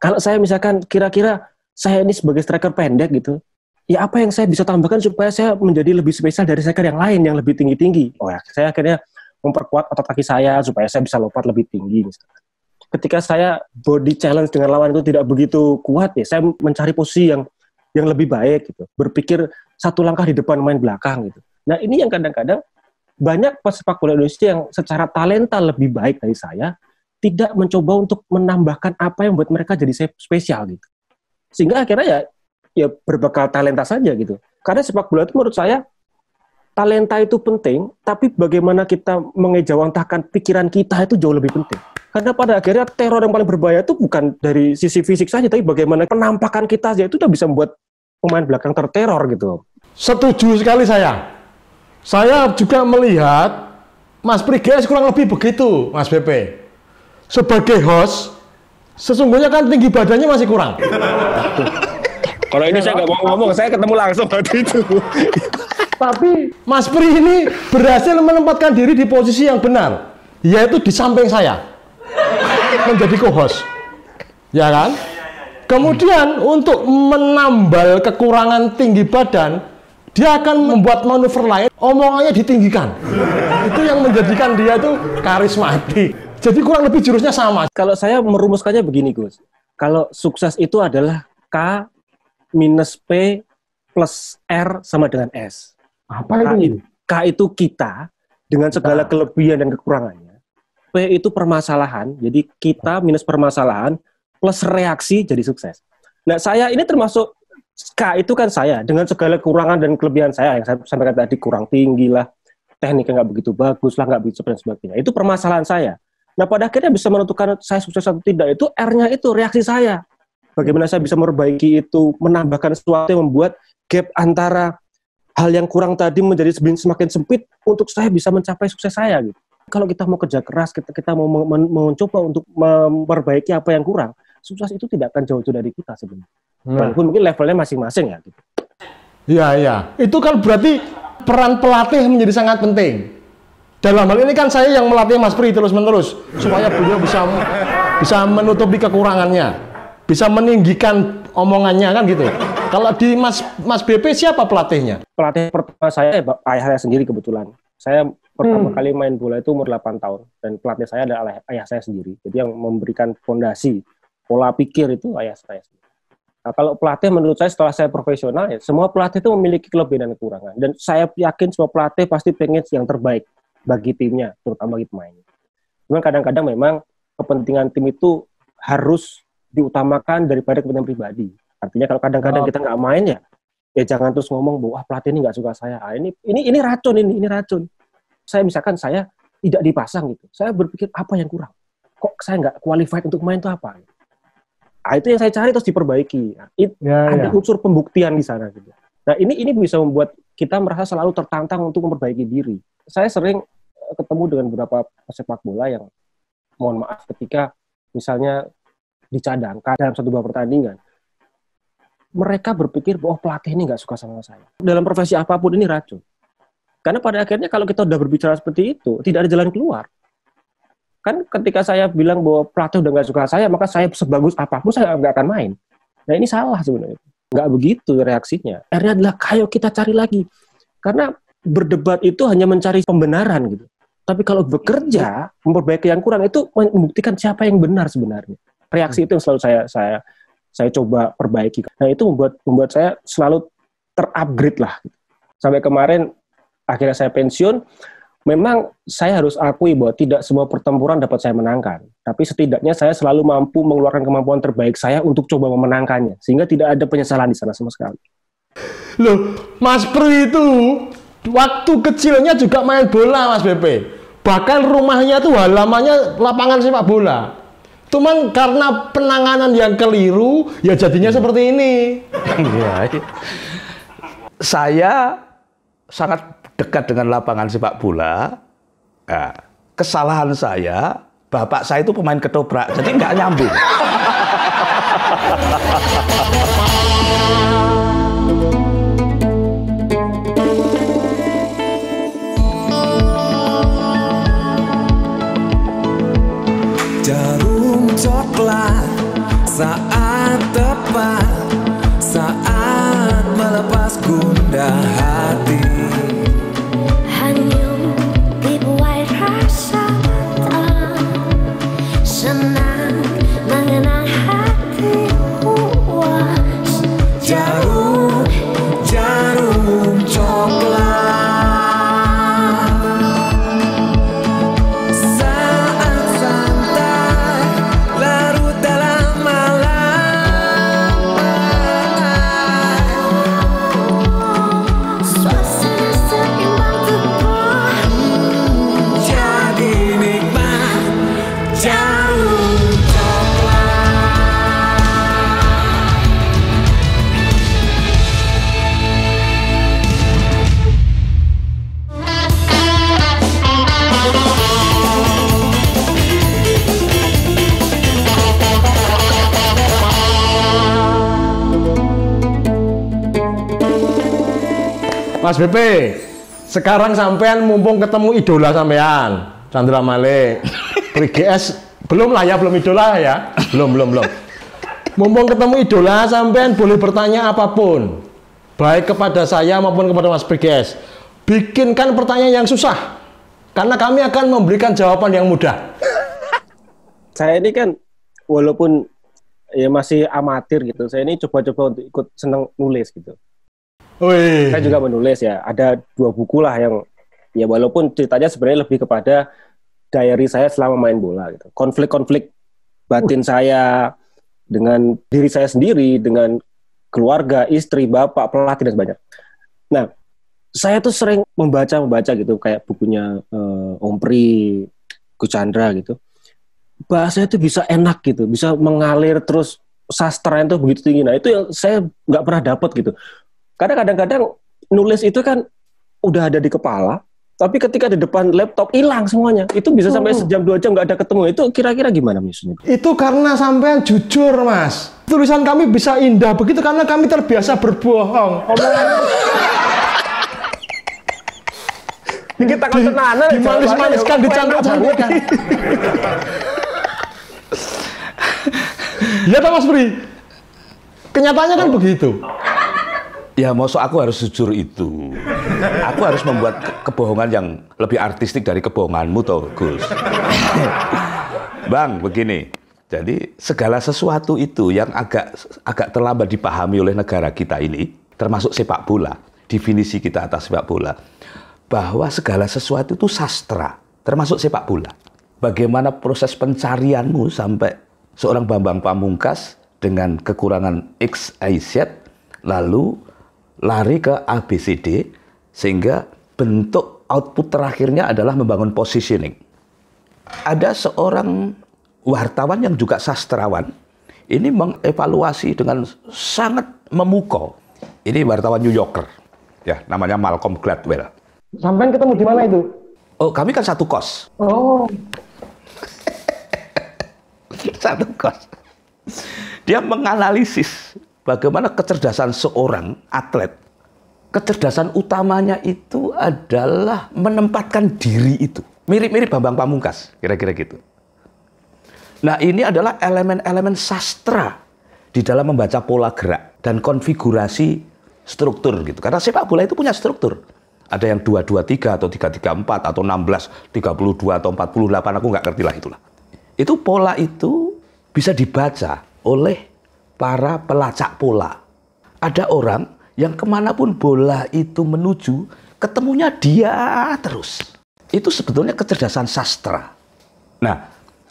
Kalau saya misalkan kira-kira saya ini sebagai striker pendek gitu, ya apa yang saya bisa tambahkan supaya saya menjadi lebih spesial dari striker yang lain yang lebih tinggi-tinggi. Oh ya, saya akhirnya memperkuat otot kaki saya supaya saya bisa lompat lebih tinggi. Misalkan ketika saya body challenge dengan lawan itu tidak begitu kuat ya, saya mencari posisi yang yang lebih baik gitu. Berpikir satu langkah di depan main belakang gitu. Nah, ini yang kadang-kadang banyak pesepak bola Indonesia yang secara talenta lebih baik dari saya tidak mencoba untuk menambahkan apa yang buat mereka jadi spesial gitu. Sehingga akhirnya ya ya berbekal talenta saja gitu. Karena sepak bola itu menurut saya talenta itu penting, tapi bagaimana kita mengejawantahkan pikiran kita itu jauh lebih penting. Karena pada akhirnya teror yang paling berbahaya itu bukan dari sisi fisik saja, tapi bagaimana penampakan kita saja itu sudah bisa membuat pemain belakang terteror gitu. Setuju sekali saya. Saya juga melihat Mas Prigas kurang lebih begitu, Mas BP. Sebagai host, sesungguhnya kan tinggi badannya masih kurang. Kalau ini saya nggak mau ngomong, saya ketemu langsung waktu itu. Tapi Mas Pri ini berhasil menempatkan diri di posisi yang benar, yaitu di samping saya menjadi co-host. Ya kan? Kemudian untuk menambal kekurangan tinggi badan, dia akan membuat manuver lain, omongannya ditinggikan. Itu yang menjadikan dia itu karismatik. Jadi kurang lebih jurusnya sama. Kalau saya merumuskannya begini, Gus. Kalau sukses itu adalah K minus P plus R sama dengan S. Apa itu? K itu kita dengan segala nah. kelebihan dan kekurangan. P itu permasalahan, jadi kita minus permasalahan plus reaksi jadi sukses. Nah, saya ini termasuk K itu kan saya dengan segala kekurangan dan kelebihan saya yang saya sampaikan tadi kurang tinggi lah, tekniknya nggak begitu bagus lah, nggak bisa dan sebagainya. Itu permasalahan saya. Nah, pada akhirnya bisa menentukan saya sukses atau tidak itu R-nya itu reaksi saya. Bagaimana saya bisa memperbaiki itu, menambahkan sesuatu yang membuat gap antara hal yang kurang tadi menjadi semakin sempit untuk saya bisa mencapai sukses saya gitu. Kalau kita mau kerja keras, kita, kita mau mencoba untuk memperbaiki apa yang kurang, sukses itu tidak akan jauh-jauh dari kita sebenarnya. Hmm. Walaupun mungkin levelnya masing-masing ya. Gitu. Iya, iya. Itu kan berarti peran pelatih menjadi sangat penting. Dalam hal ini kan saya yang melatih Mas Pri terus-menerus supaya beliau bisa bisa menutupi kekurangannya, bisa meninggikan omongannya kan gitu. Kalau di Mas Mas BP siapa pelatihnya? Pelatih pertama saya ayah saya sendiri kebetulan. Saya pertama hmm. kali main bola itu umur 8 tahun dan pelatih saya adalah ayah saya sendiri. Jadi yang memberikan fondasi pola pikir itu ayah saya sendiri. Nah, kalau pelatih menurut saya setelah saya profesional ya semua pelatih itu memiliki kelebihan dan kekurangan dan saya yakin semua pelatih pasti pengen yang terbaik bagi timnya terutama bagi pemainnya. Cuman kadang-kadang memang kepentingan tim itu harus diutamakan daripada kepentingan pribadi. Artinya kalau kadang-kadang kita oh. nggak main ya ya jangan terus ngomong bahwa pelatih ini nggak suka saya. Ah, ini ini ini racun ini ini racun saya misalkan saya tidak dipasang gitu. Saya berpikir apa yang kurang? Kok saya nggak qualified untuk main itu apa? Nah, itu yang saya cari terus diperbaiki. Nah, it, ya, ya. ada ya. unsur pembuktian di sana gitu. Nah, ini ini bisa membuat kita merasa selalu tertantang untuk memperbaiki diri. Saya sering eh, ketemu dengan beberapa pesepak bola yang mohon maaf ketika misalnya dicadangkan dalam satu buah pertandingan, mereka berpikir bahwa oh, pelatih ini nggak suka sama saya. Dalam profesi apapun ini racun. Karena pada akhirnya kalau kita udah berbicara seperti itu, tidak ada jalan keluar. Kan ketika saya bilang bahwa pelatih udah nggak suka saya, maka saya sebagus apapun saya nggak akan main. Nah ini salah sebenarnya. Nggak begitu reaksinya. Akhirnya adalah kayo kita cari lagi. Karena berdebat itu hanya mencari pembenaran gitu. Tapi kalau bekerja, memperbaiki yang kurang itu membuktikan siapa yang benar sebenarnya. Reaksi itu yang selalu saya saya saya coba perbaiki. Nah itu membuat membuat saya selalu terupgrade lah. Sampai kemarin akhirnya saya pensiun, memang saya harus akui bahwa tidak semua pertempuran dapat saya menangkan. Tapi setidaknya saya selalu mampu mengeluarkan kemampuan terbaik saya untuk coba memenangkannya. Sehingga tidak ada penyesalan di sana sama sekali. Loh, Mas Pri itu waktu kecilnya juga main bola, Mas BP. Bahkan rumahnya tuh halamannya lapangan sepak bola. Cuman karena penanganan yang keliru, ya jadinya hmm. seperti ini. Iya. saya sangat dekat dengan lapangan sepak bola. Nah, kesalahan saya, bapak saya itu pemain ketoprak, jadi nggak nyambung. Jarum coklat saat tepat saat melepas gundah. Mas BP, sekarang sampean mumpung ketemu idola sampean, Chandra Malik, PGS belum lah ya, belum idola ya, belum belum belum. Mumpung ketemu idola sampean boleh bertanya apapun, baik kepada saya maupun kepada Mas PGS. Bikinkan pertanyaan yang susah, karena kami akan memberikan jawaban yang mudah. Saya ini kan walaupun ya masih amatir gitu, saya ini coba-coba untuk ikut seneng nulis gitu Wih. Saya juga menulis ya. Ada dua buku lah yang ya walaupun ceritanya sebenarnya lebih kepada diary saya selama main bola gitu. Konflik-konflik batin uh. saya dengan diri saya sendiri, dengan keluarga, istri, bapak, pelatih dan sebagainya. Nah, saya tuh sering membaca-membaca gitu kayak bukunya uh, eh, Om Pri, Kucandra gitu. Bahasanya tuh bisa enak gitu, bisa mengalir terus sastra itu begitu tinggi. Nah itu yang saya nggak pernah dapat gitu. Karena kadang-kadang nulis itu kan udah ada di kepala, tapi ketika di depan laptop hilang semuanya itu bisa sampai hmm. sejam dua jam nggak ada ketemu itu kira-kira gimana misalnya itu karena sampean jujur mas tulisan kami bisa indah begitu karena kami terbiasa berbohong omongan kita kan tenanan dimanis-maniskan dicampur-campurkan ya Pak Mas Pri kenyataannya kan oh. begitu Ya, maksud aku harus jujur itu. Aku harus membuat ke kebohongan yang lebih artistik dari kebohonganmu, toh, Gus. Bang, begini. Jadi segala sesuatu itu yang agak agak terlambat dipahami oleh negara kita ini, termasuk sepak bola, definisi kita atas sepak bola, bahwa segala sesuatu itu sastra, termasuk sepak bola. Bagaimana proses pencarianmu sampai seorang Bambang Pamungkas dengan kekurangan X, Y, Z, lalu lari ke ABCD sehingga bentuk output terakhirnya adalah membangun positioning. Ada seorang wartawan yang juga sastrawan ini mengevaluasi dengan sangat memukau. Ini wartawan New Yorker, ya namanya Malcolm Gladwell. Sampai ketemu di mana itu? Oh, kami kan satu kos. Oh. satu kos. Dia menganalisis bagaimana kecerdasan seorang atlet. Kecerdasan utamanya itu adalah menempatkan diri itu. Mirip-mirip Bambang Pamungkas, kira-kira gitu. Nah ini adalah elemen-elemen sastra di dalam membaca pola gerak dan konfigurasi struktur gitu. Karena sepak bola itu punya struktur. Ada yang 223 atau 334 atau 16, 32 atau 48, aku nggak ngerti lah itulah. Itu pola itu bisa dibaca oleh para pelacak pola. Ada orang yang kemanapun bola itu menuju, ketemunya dia terus. Itu sebetulnya kecerdasan sastra. Nah,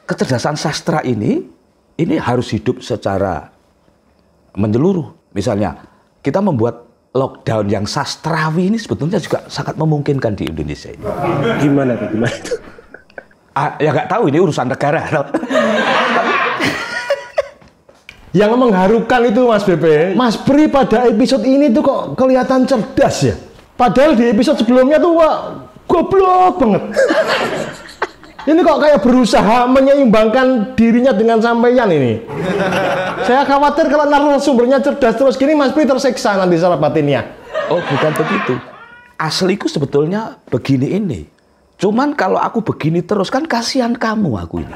kecerdasan sastra ini, ini harus hidup secara menyeluruh. Misalnya, kita membuat lockdown yang sastrawi ini sebetulnya juga sangat memungkinkan di Indonesia ini. Gimana itu? Gimana itu? Ah, ya nggak tahu ini urusan negara. Yang mengharukan itu Mas BP. Mas Pri pada episode ini tuh kok kelihatan cerdas ya. Padahal di episode sebelumnya tuh wah, goblok banget. ini kok kayak berusaha menyeimbangkan dirinya dengan sampeyan ini. Saya khawatir kalau narasumbernya cerdas terus gini Mas Pri tersiksa nanti secara batinnya. Oh, bukan begitu. Asliku sebetulnya begini ini. Cuman kalau aku begini terus kan kasihan kamu aku ini.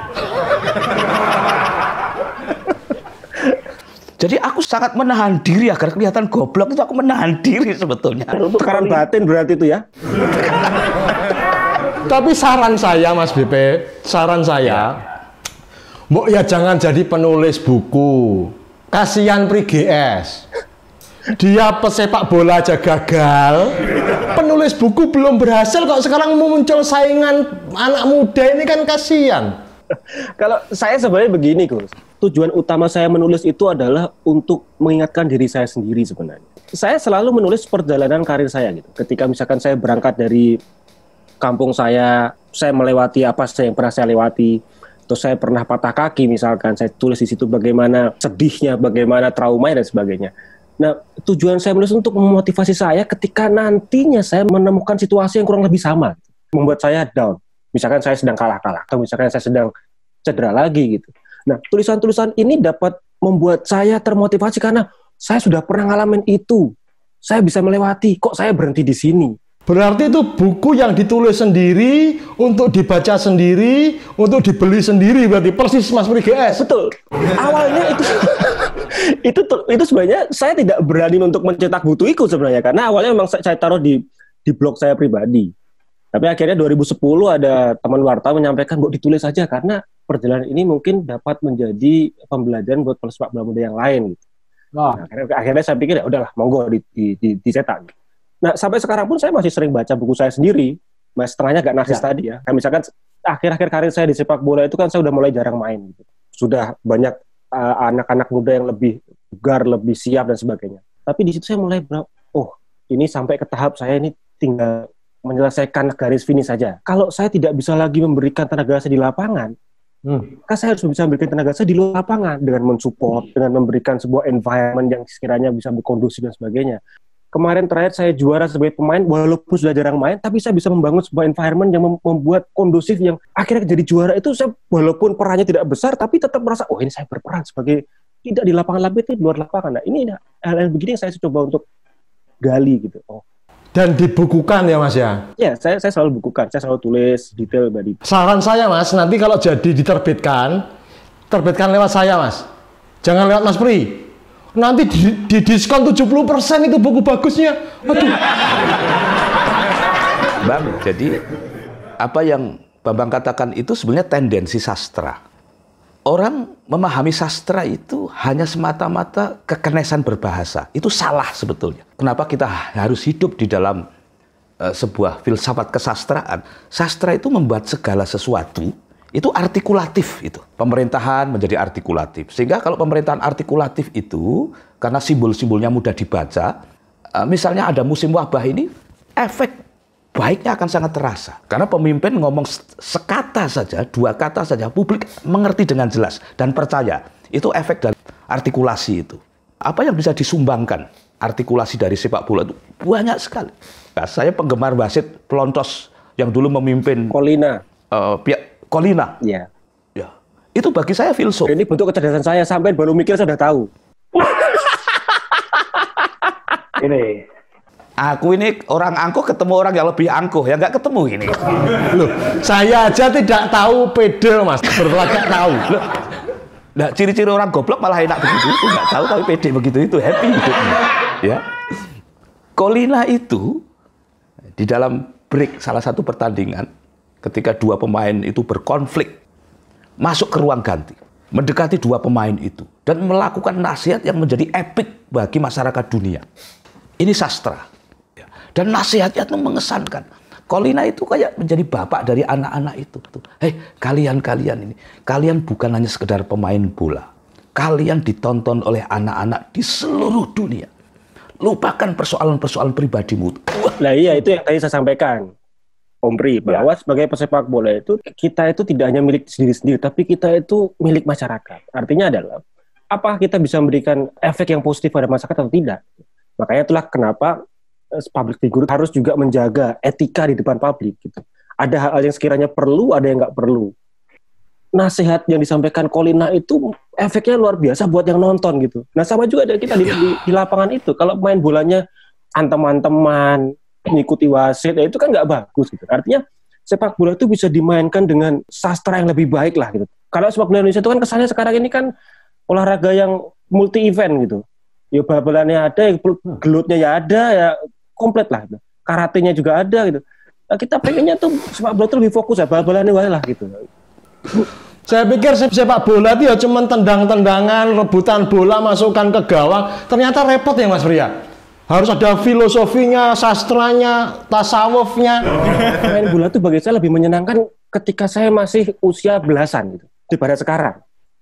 Jadi aku sangat menahan diri agar kelihatan goblok itu aku menahan diri sebetulnya. Tekanan batin berarti itu ya. Tapi saran saya Mas BP, saran saya, Mbok ya jangan jadi penulis buku. Kasihan Pri GS. Dia pesepak bola aja gagal. Penulis buku belum berhasil kok sekarang mau muncul saingan anak muda ini kan kasihan. Kalau saya sebenarnya begini, Gus. Tujuan utama saya menulis itu adalah untuk mengingatkan diri saya sendiri sebenarnya. Saya selalu menulis perjalanan karir saya gitu. Ketika misalkan saya berangkat dari kampung saya, saya melewati apa saya yang pernah saya lewati. Terus saya pernah patah kaki misalkan, saya tulis di situ bagaimana sedihnya, bagaimana trauma dan sebagainya. Nah, tujuan saya menulis untuk memotivasi saya ketika nantinya saya menemukan situasi yang kurang lebih sama, membuat saya down misalkan saya sedang kalah-kalah atau misalkan saya sedang cedera lagi gitu. Nah, tulisan-tulisan ini dapat membuat saya termotivasi karena saya sudah pernah ngalamin itu. Saya bisa melewati, kok saya berhenti di sini? Berarti itu buku yang ditulis sendiri, untuk dibaca sendiri, untuk dibeli sendiri berarti persis Mas Pri GS. Betul. Awalnya itu itu itu sebenarnya saya tidak berani untuk mencetak buku itu sebenarnya karena awalnya memang saya taruh di di blog saya pribadi. Tapi akhirnya 2010 ada teman wartawan menyampaikan buat ditulis saja karena perjalanan ini mungkin dapat menjadi pembelajaran buat penulis sepak bola muda yang lain. Gitu. Nah, akhirnya, saya pikir ya udahlah monggo di, di, di, Nah sampai sekarang pun saya masih sering baca buku saya sendiri. Mas setengahnya gak narsis ya. tadi ya. Kayak misalkan akhir-akhir karir saya di sepak bola itu kan saya udah mulai jarang main. Gitu. Sudah banyak anak eh, anak-anak muda yang lebih gar, lebih siap dan sebagainya. Tapi di situ saya mulai oh ini sampai ke tahap saya ini tinggal menyelesaikan garis finish saja. Kalau saya tidak bisa lagi memberikan tenaga saya di lapangan, hmm. maka saya harus bisa memberikan tenaga saya di luar lapangan dengan mensupport, hmm. dengan memberikan sebuah environment yang sekiranya bisa berkondusi dan sebagainya. Kemarin terakhir saya juara sebagai pemain, walaupun sudah jarang main, tapi saya bisa membangun sebuah environment yang membuat kondusif yang akhirnya jadi juara itu saya walaupun perannya tidak besar, tapi tetap merasa, oh ini saya berperan sebagai tidak di lapangan tapi di luar lapangan. Nah ini nah, hal-hal begini yang saya coba untuk gali gitu. Oh dan dibukukan ya mas ya? Iya, saya, saya selalu bukukan, saya selalu tulis detail tadi. Saran saya mas, nanti kalau jadi diterbitkan, terbitkan lewat saya mas, jangan lewat mas Pri. Nanti di, di diskon 70% itu buku bagusnya. Aduh. Bang, jadi apa yang Bambang katakan itu sebenarnya tendensi sastra. Orang memahami sastra itu hanya semata-mata kekenesan berbahasa. Itu salah sebetulnya. Kenapa kita harus hidup di dalam uh, sebuah filsafat kesastraan? Sastra itu membuat segala sesuatu itu artikulatif itu. Pemerintahan menjadi artikulatif. Sehingga kalau pemerintahan artikulatif itu karena simbol-simbolnya mudah dibaca, uh, misalnya ada musim wabah ini efek baiknya akan sangat terasa. Karena pemimpin ngomong sekata saja, dua kata saja, publik mengerti dengan jelas dan percaya. Itu efek dari artikulasi itu. Apa yang bisa disumbangkan artikulasi dari sepak bola itu banyak sekali. Nah, saya penggemar wasit Pelontos yang dulu memimpin Kolina. Uh, eh, pihak Kolina. Iya. Ya. Itu bagi saya filsuf. Ini bentuk kecerdasan saya sampai baru mikir sudah tahu. Ini Aku ini orang angkuh ketemu orang yang lebih angkuh ya nggak ketemu ini. Loh, saya aja tidak tahu pede mas, berlagak tahu. Loh, nah, ciri-ciri orang goblok malah enak begitu itu nggak tahu tapi pede begitu itu happy. Gitu. Ya, Kolina itu di dalam break salah satu pertandingan ketika dua pemain itu berkonflik masuk ke ruang ganti mendekati dua pemain itu dan melakukan nasihat yang menjadi epic bagi masyarakat dunia. Ini sastra. Dan nasihatnya itu mengesankan. Kolina itu kayak menjadi bapak dari anak-anak itu. Hei, kalian-kalian ini, kalian bukan hanya sekedar pemain bola. Kalian ditonton oleh anak-anak di seluruh dunia. Lupakan persoalan-persoalan pribadimu. Nah iya, itu yang tadi saya sampaikan. Om Pri, ya. bahwa ya. sebagai pesepak bola itu kita itu tidak hanya milik sendiri-sendiri, tapi kita itu milik masyarakat. Artinya adalah, apa kita bisa memberikan efek yang positif pada masyarakat atau tidak? Makanya itulah kenapa Eh, public figure harus juga menjaga etika di depan publik gitu. Ada hal-hal yang sekiranya perlu, ada yang nggak perlu. Nasihat yang disampaikan Kolina itu efeknya luar biasa buat yang nonton gitu. Nah sama juga ada kita di, ya. di, di lapangan itu. Kalau main bolanya anteman-teman, mengikuti wasit, ya itu kan nggak bagus gitu. Artinya sepak bola itu bisa dimainkan dengan sastra yang lebih baik lah gitu. Kalau sepak bola Indonesia itu kan kesannya sekarang ini kan olahraga yang multi event gitu ya babelannya ada, ya gelutnya ya ada, ya komplit lah gitu. Karatenya juga ada gitu. Nah, kita pengennya tuh sepak bola tuh lebih fokus ya, bola ini wae lah gitu. Saya pikir sepak bola itu ya cuma tendang-tendangan, rebutan bola, masukkan ke gawang. Ternyata repot ya Mas Ria. Harus ada filosofinya, sastranya, tasawufnya. Main bola tuh bagi saya lebih menyenangkan ketika saya masih usia belasan gitu, daripada sekarang.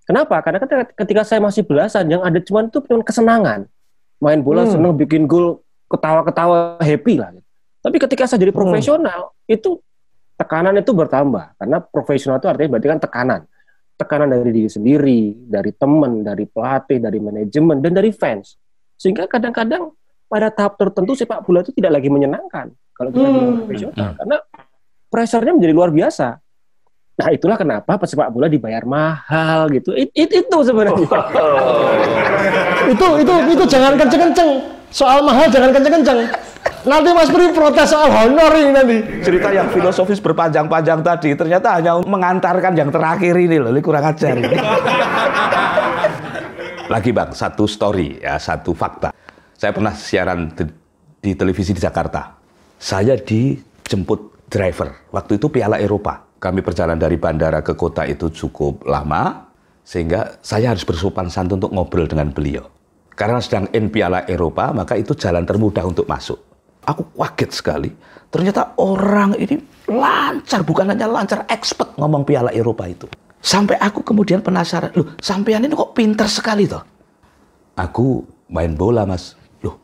Kenapa? Karena ketika saya masih belasan, yang ada cuma itu cuma kesenangan. Main bola hmm. seneng bikin gol, ketawa-ketawa happy lah. Gitu. Tapi ketika saya jadi hmm. profesional hmm. itu tekanan itu bertambah karena profesional itu artinya berarti kan tekanan. Tekanan dari diri sendiri, dari teman, dari pelatih, dari manajemen dan dari fans. Sehingga kadang-kadang pada tahap tertentu sepak bola itu tidak lagi menyenangkan kalau kita hmm. jadi profesional karena pressure-nya menjadi luar biasa. Nah, itulah kenapa pesepak bola dibayar mahal gitu. It, it, itu sebenarnya. Oh. itu itu itu jangan kenceng-kenceng Soal mahal jangan kenceng-kenceng. Nanti Mas Pri protes soal honor ini nanti. Cerita yang filosofis berpanjang-panjang tadi ternyata hanya mengantarkan yang terakhir ini loh, ini kurang ajar. Ini. Lagi bang, satu story ya, satu fakta. Saya pernah siaran di, di televisi di Jakarta. Saya dijemput driver. Waktu itu Piala Eropa. Kami perjalanan dari bandara ke kota itu cukup lama, sehingga saya harus bersopan santun untuk ngobrol dengan beliau karena sedang in Piala Eropa, maka itu jalan termudah untuk masuk. Aku kaget sekali. Ternyata orang ini lancar, bukan hanya lancar, expert ngomong Piala Eropa itu. Sampai aku kemudian penasaran, loh sampean ini kok pinter sekali toh? Aku main bola mas. Loh,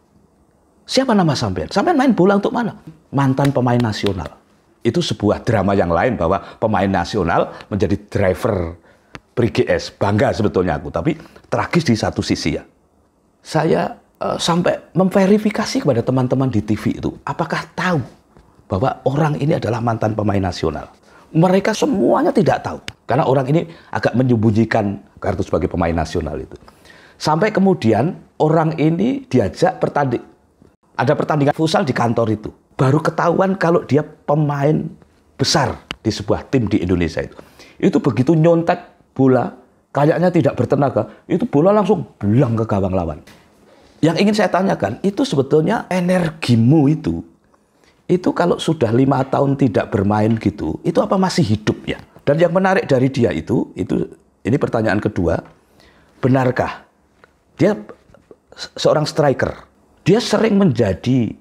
siapa nama sampean? Sampean main bola untuk mana? Mantan pemain nasional. Itu sebuah drama yang lain bahwa pemain nasional menjadi driver Briggs. Bangga sebetulnya aku, tapi tragis di satu sisi ya saya uh, sampai memverifikasi kepada teman-teman di TV itu, apakah tahu bahwa orang ini adalah mantan pemain nasional? Mereka semuanya tidak tahu karena orang ini agak menyembunyikan kartu sebagai pemain nasional itu. Sampai kemudian orang ini diajak pertanding ada pertandingan futsal di kantor itu. Baru ketahuan kalau dia pemain besar di sebuah tim di Indonesia itu. Itu begitu nyontek bola kayaknya tidak bertenaga, itu bola langsung belang ke gawang lawan. Yang ingin saya tanyakan, itu sebetulnya energimu itu, itu kalau sudah lima tahun tidak bermain gitu, itu apa masih hidup ya? Dan yang menarik dari dia itu, itu ini pertanyaan kedua, benarkah dia seorang striker? Dia sering menjadi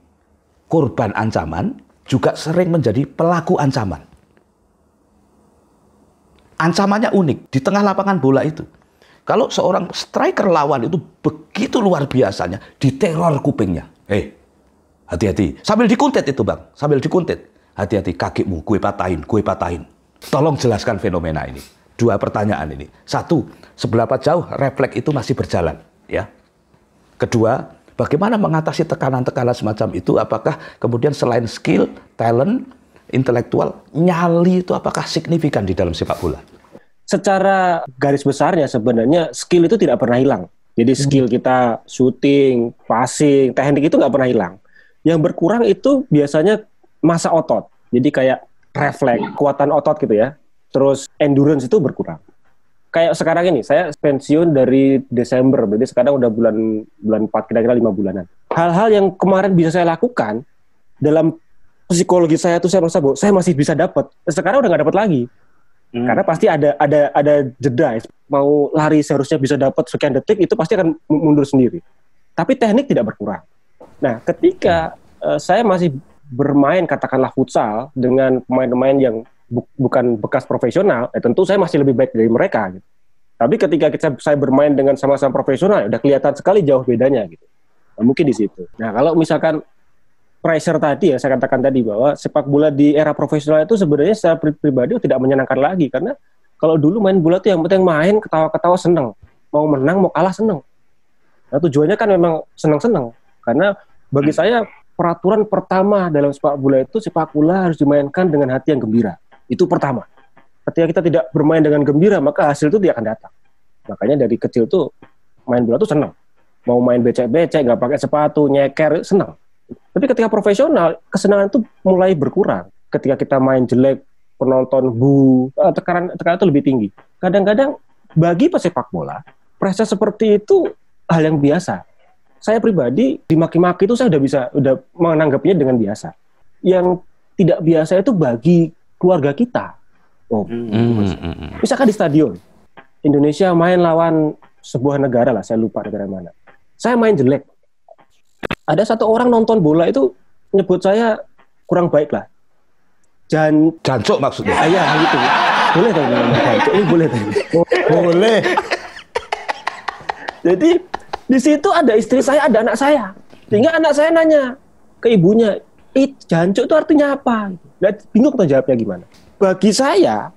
korban ancaman, juga sering menjadi pelaku ancaman ancamannya unik di tengah lapangan bola itu. Kalau seorang striker lawan itu begitu luar biasanya, di teror kupingnya. Eh, hati-hati. Sambil dikuntit itu bang, sambil dikuntit. Hati-hati, kakimu gue patahin, gue patahin. Tolong jelaskan fenomena ini. Dua pertanyaan ini. Satu, seberapa jauh refleks itu masih berjalan? ya. Kedua, bagaimana mengatasi tekanan-tekanan semacam itu? Apakah kemudian selain skill, talent, intelektual, nyali itu apakah signifikan di dalam sepak bola? Secara garis besarnya sebenarnya skill itu tidak pernah hilang. Jadi hmm. skill kita shooting, passing, teknik itu nggak pernah hilang. Yang berkurang itu biasanya masa otot. Jadi kayak refleks, kekuatan otot gitu ya. Terus endurance itu berkurang. Kayak sekarang ini, saya pensiun dari Desember, berarti sekarang udah bulan bulan 4, kira-kira 5 bulanan. Hal-hal yang kemarin bisa saya lakukan, dalam psikologi saya tuh saya merasa bahwa saya masih bisa dapat. Sekarang udah nggak dapat lagi. Hmm. Karena pasti ada ada ada jeda. Ya. Mau lari seharusnya bisa dapat sekian detik itu pasti akan mundur sendiri. Tapi teknik tidak berkurang. Nah, ketika hmm. uh, saya masih bermain katakanlah futsal dengan pemain-pemain yang bu bukan bekas profesional, ya tentu saya masih lebih baik dari mereka gitu. Tapi ketika kita, saya bermain dengan sama-sama profesional, ya udah kelihatan sekali jauh bedanya gitu. Nah, mungkin di situ. Nah, kalau misalkan pressure tadi ya saya katakan tadi bahwa sepak bola di era profesional itu sebenarnya saya pri pribadi tidak menyenangkan lagi karena kalau dulu main bola tuh yang penting main ketawa-ketawa seneng mau menang mau kalah seneng nah tujuannya kan memang seneng-seneng karena bagi hmm. saya peraturan pertama dalam sepak bola itu sepak bola harus dimainkan dengan hati yang gembira itu pertama ketika kita tidak bermain dengan gembira maka hasil itu tidak akan datang makanya dari kecil tuh main bola tuh seneng mau main becek-becek nggak pakai sepatu nyeker seneng tapi ketika profesional, kesenangan itu mulai berkurang. Ketika kita main jelek, penonton bu, eh, tekanan tekanan itu lebih tinggi. Kadang-kadang bagi pesepak bola, presa seperti itu hal yang biasa. Saya pribadi dimaki-maki itu saya udah bisa udah menanggapinya dengan biasa. Yang tidak biasa itu bagi keluarga kita. Oh, mm-hmm. misalkan di stadion Indonesia main lawan sebuah negara lah, saya lupa negara mana. Saya main jelek, ada satu orang nonton bola itu nyebut saya kurang baik lah. Jan jancok maksudnya. Ah, iya, itu. Boleh dong Ini boleh Boleh. Jadi di situ ada istri saya, ada anak saya. Sehingga anak saya nanya ke ibunya, it jancok itu artinya apa?" Nah, bingung tuh jawabnya gimana. Bagi saya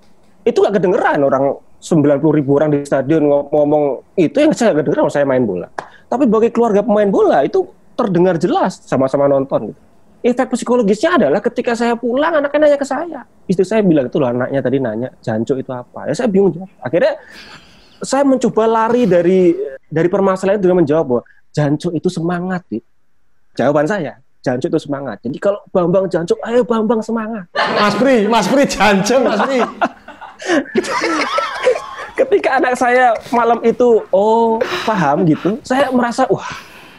itu gak kedengeran orang 90 ribu orang di stadion ngomong itu yang saya gak kedengeran saya main bola. Tapi bagi keluarga pemain bola itu terdengar jelas sama-sama nonton gitu. Efek psikologisnya adalah ketika saya pulang anaknya nanya ke saya. Istri saya bilang itu loh anaknya tadi nanya jancuk itu apa. Ya saya bingung jawab. Akhirnya saya mencoba lari dari dari permasalahan itu dengan menjawab bahwa jancuk itu semangat. Gitu. Jawaban saya, Jancuk itu semangat. Jadi kalau Bambang Jancuk, ayo Bambang semangat. Mas Pri, Mas Pri Jancuk, Mas Pri. Ketika anak saya malam itu, oh paham gitu, saya merasa, wah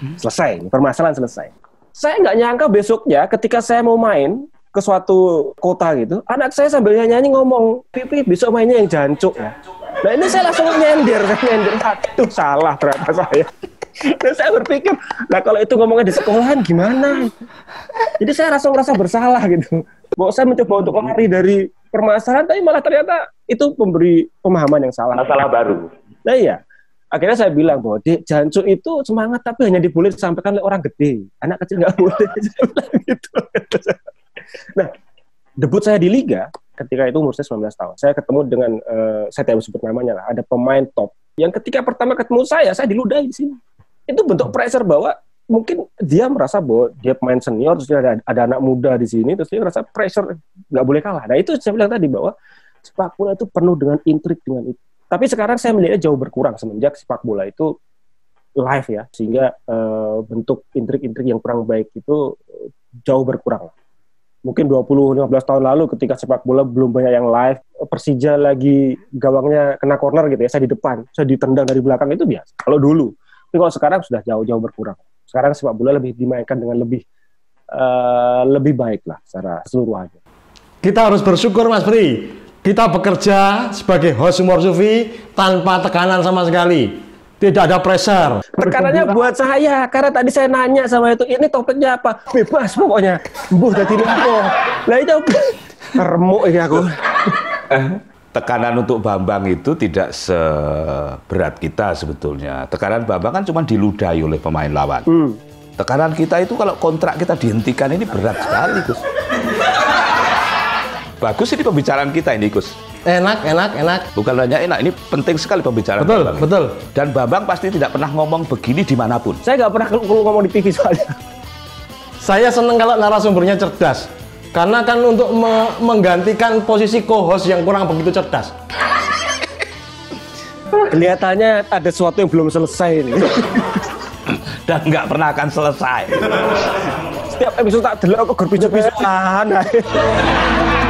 Hmm? Selesai, permasalahan selesai. Saya nggak nyangka besoknya ketika saya mau main ke suatu kota gitu, anak saya sambil nyanyi ngomong, Pipi besok mainnya yang jancuk ya. Nah ini saya langsung nyender, saya nyender, itu salah ternyata saya. Dan nah, saya berpikir, nah kalau itu ngomongnya di sekolahan gimana? Jadi saya langsung merasa bersalah gitu. Bahwa saya mencoba untuk lari dari permasalahan, tapi malah ternyata itu pemberi pemahaman yang salah. Masalah baru. Nah iya, akhirnya saya bilang bahwa di jancu itu semangat tapi hanya diboleh disampaikan oleh orang gede anak kecil nggak boleh gitu nah debut saya di liga ketika itu umur saya 19 tahun saya ketemu dengan uh, saya tidak sebut namanya lah ada pemain top yang ketika pertama ketemu saya saya diludahi di sini itu bentuk pressure bahwa mungkin dia merasa bahwa dia pemain senior terus ada, ada anak muda di sini terus dia merasa pressure nggak boleh kalah nah itu saya bilang tadi bahwa sepak bola itu penuh dengan intrik dengan itu tapi sekarang saya melihatnya jauh berkurang semenjak sepak bola itu live ya, sehingga uh, bentuk intrik-intrik yang kurang baik itu eh, jauh berkurang. Mungkin 20-15 tahun lalu ketika sepak bola belum banyak yang live, Persija lagi gawangnya kena corner gitu ya, saya di depan, saya ditendang dari belakang itu biasa. Kalau dulu, tapi kalau sekarang sudah jauh-jauh berkurang. Sekarang sepak bola lebih dimainkan dengan lebih uh, lebih baik lah secara seluruhannya. Kita harus bersyukur Mas Pri. Kita bekerja sebagai host humor sufi tanpa tekanan sama sekali. Tidak ada pressure. Tekanannya buat saya, karena tadi saya nanya sama itu, ini topiknya apa? Bebas pokoknya. Buh, dari aku. Lah itu remuk ya aku. Eh, tekanan untuk Bambang itu tidak seberat kita sebetulnya. Tekanan Bambang kan cuma diludahi oleh pemain lawan. Hmm. Tekanan kita itu kalau kontrak kita dihentikan ini berat sekali, Gus. Bagus ini pembicaraan kita ini, Gus. Enak, enak, enak. Bukan hanya enak, ini penting sekali pembicaraan. Betul, Bambang. betul. Dan Bambang pasti tidak pernah ngomong begini dimanapun. Saya nggak pernah ngomong di TV soalnya. Saya seneng kalau narasumbernya cerdas. Karena kan untuk me menggantikan posisi co-host yang kurang begitu cerdas. Kelihatannya ada sesuatu yang belum selesai ini. Dan nggak pernah akan selesai. Setiap episode tak delok aku gerbicu-bisuan.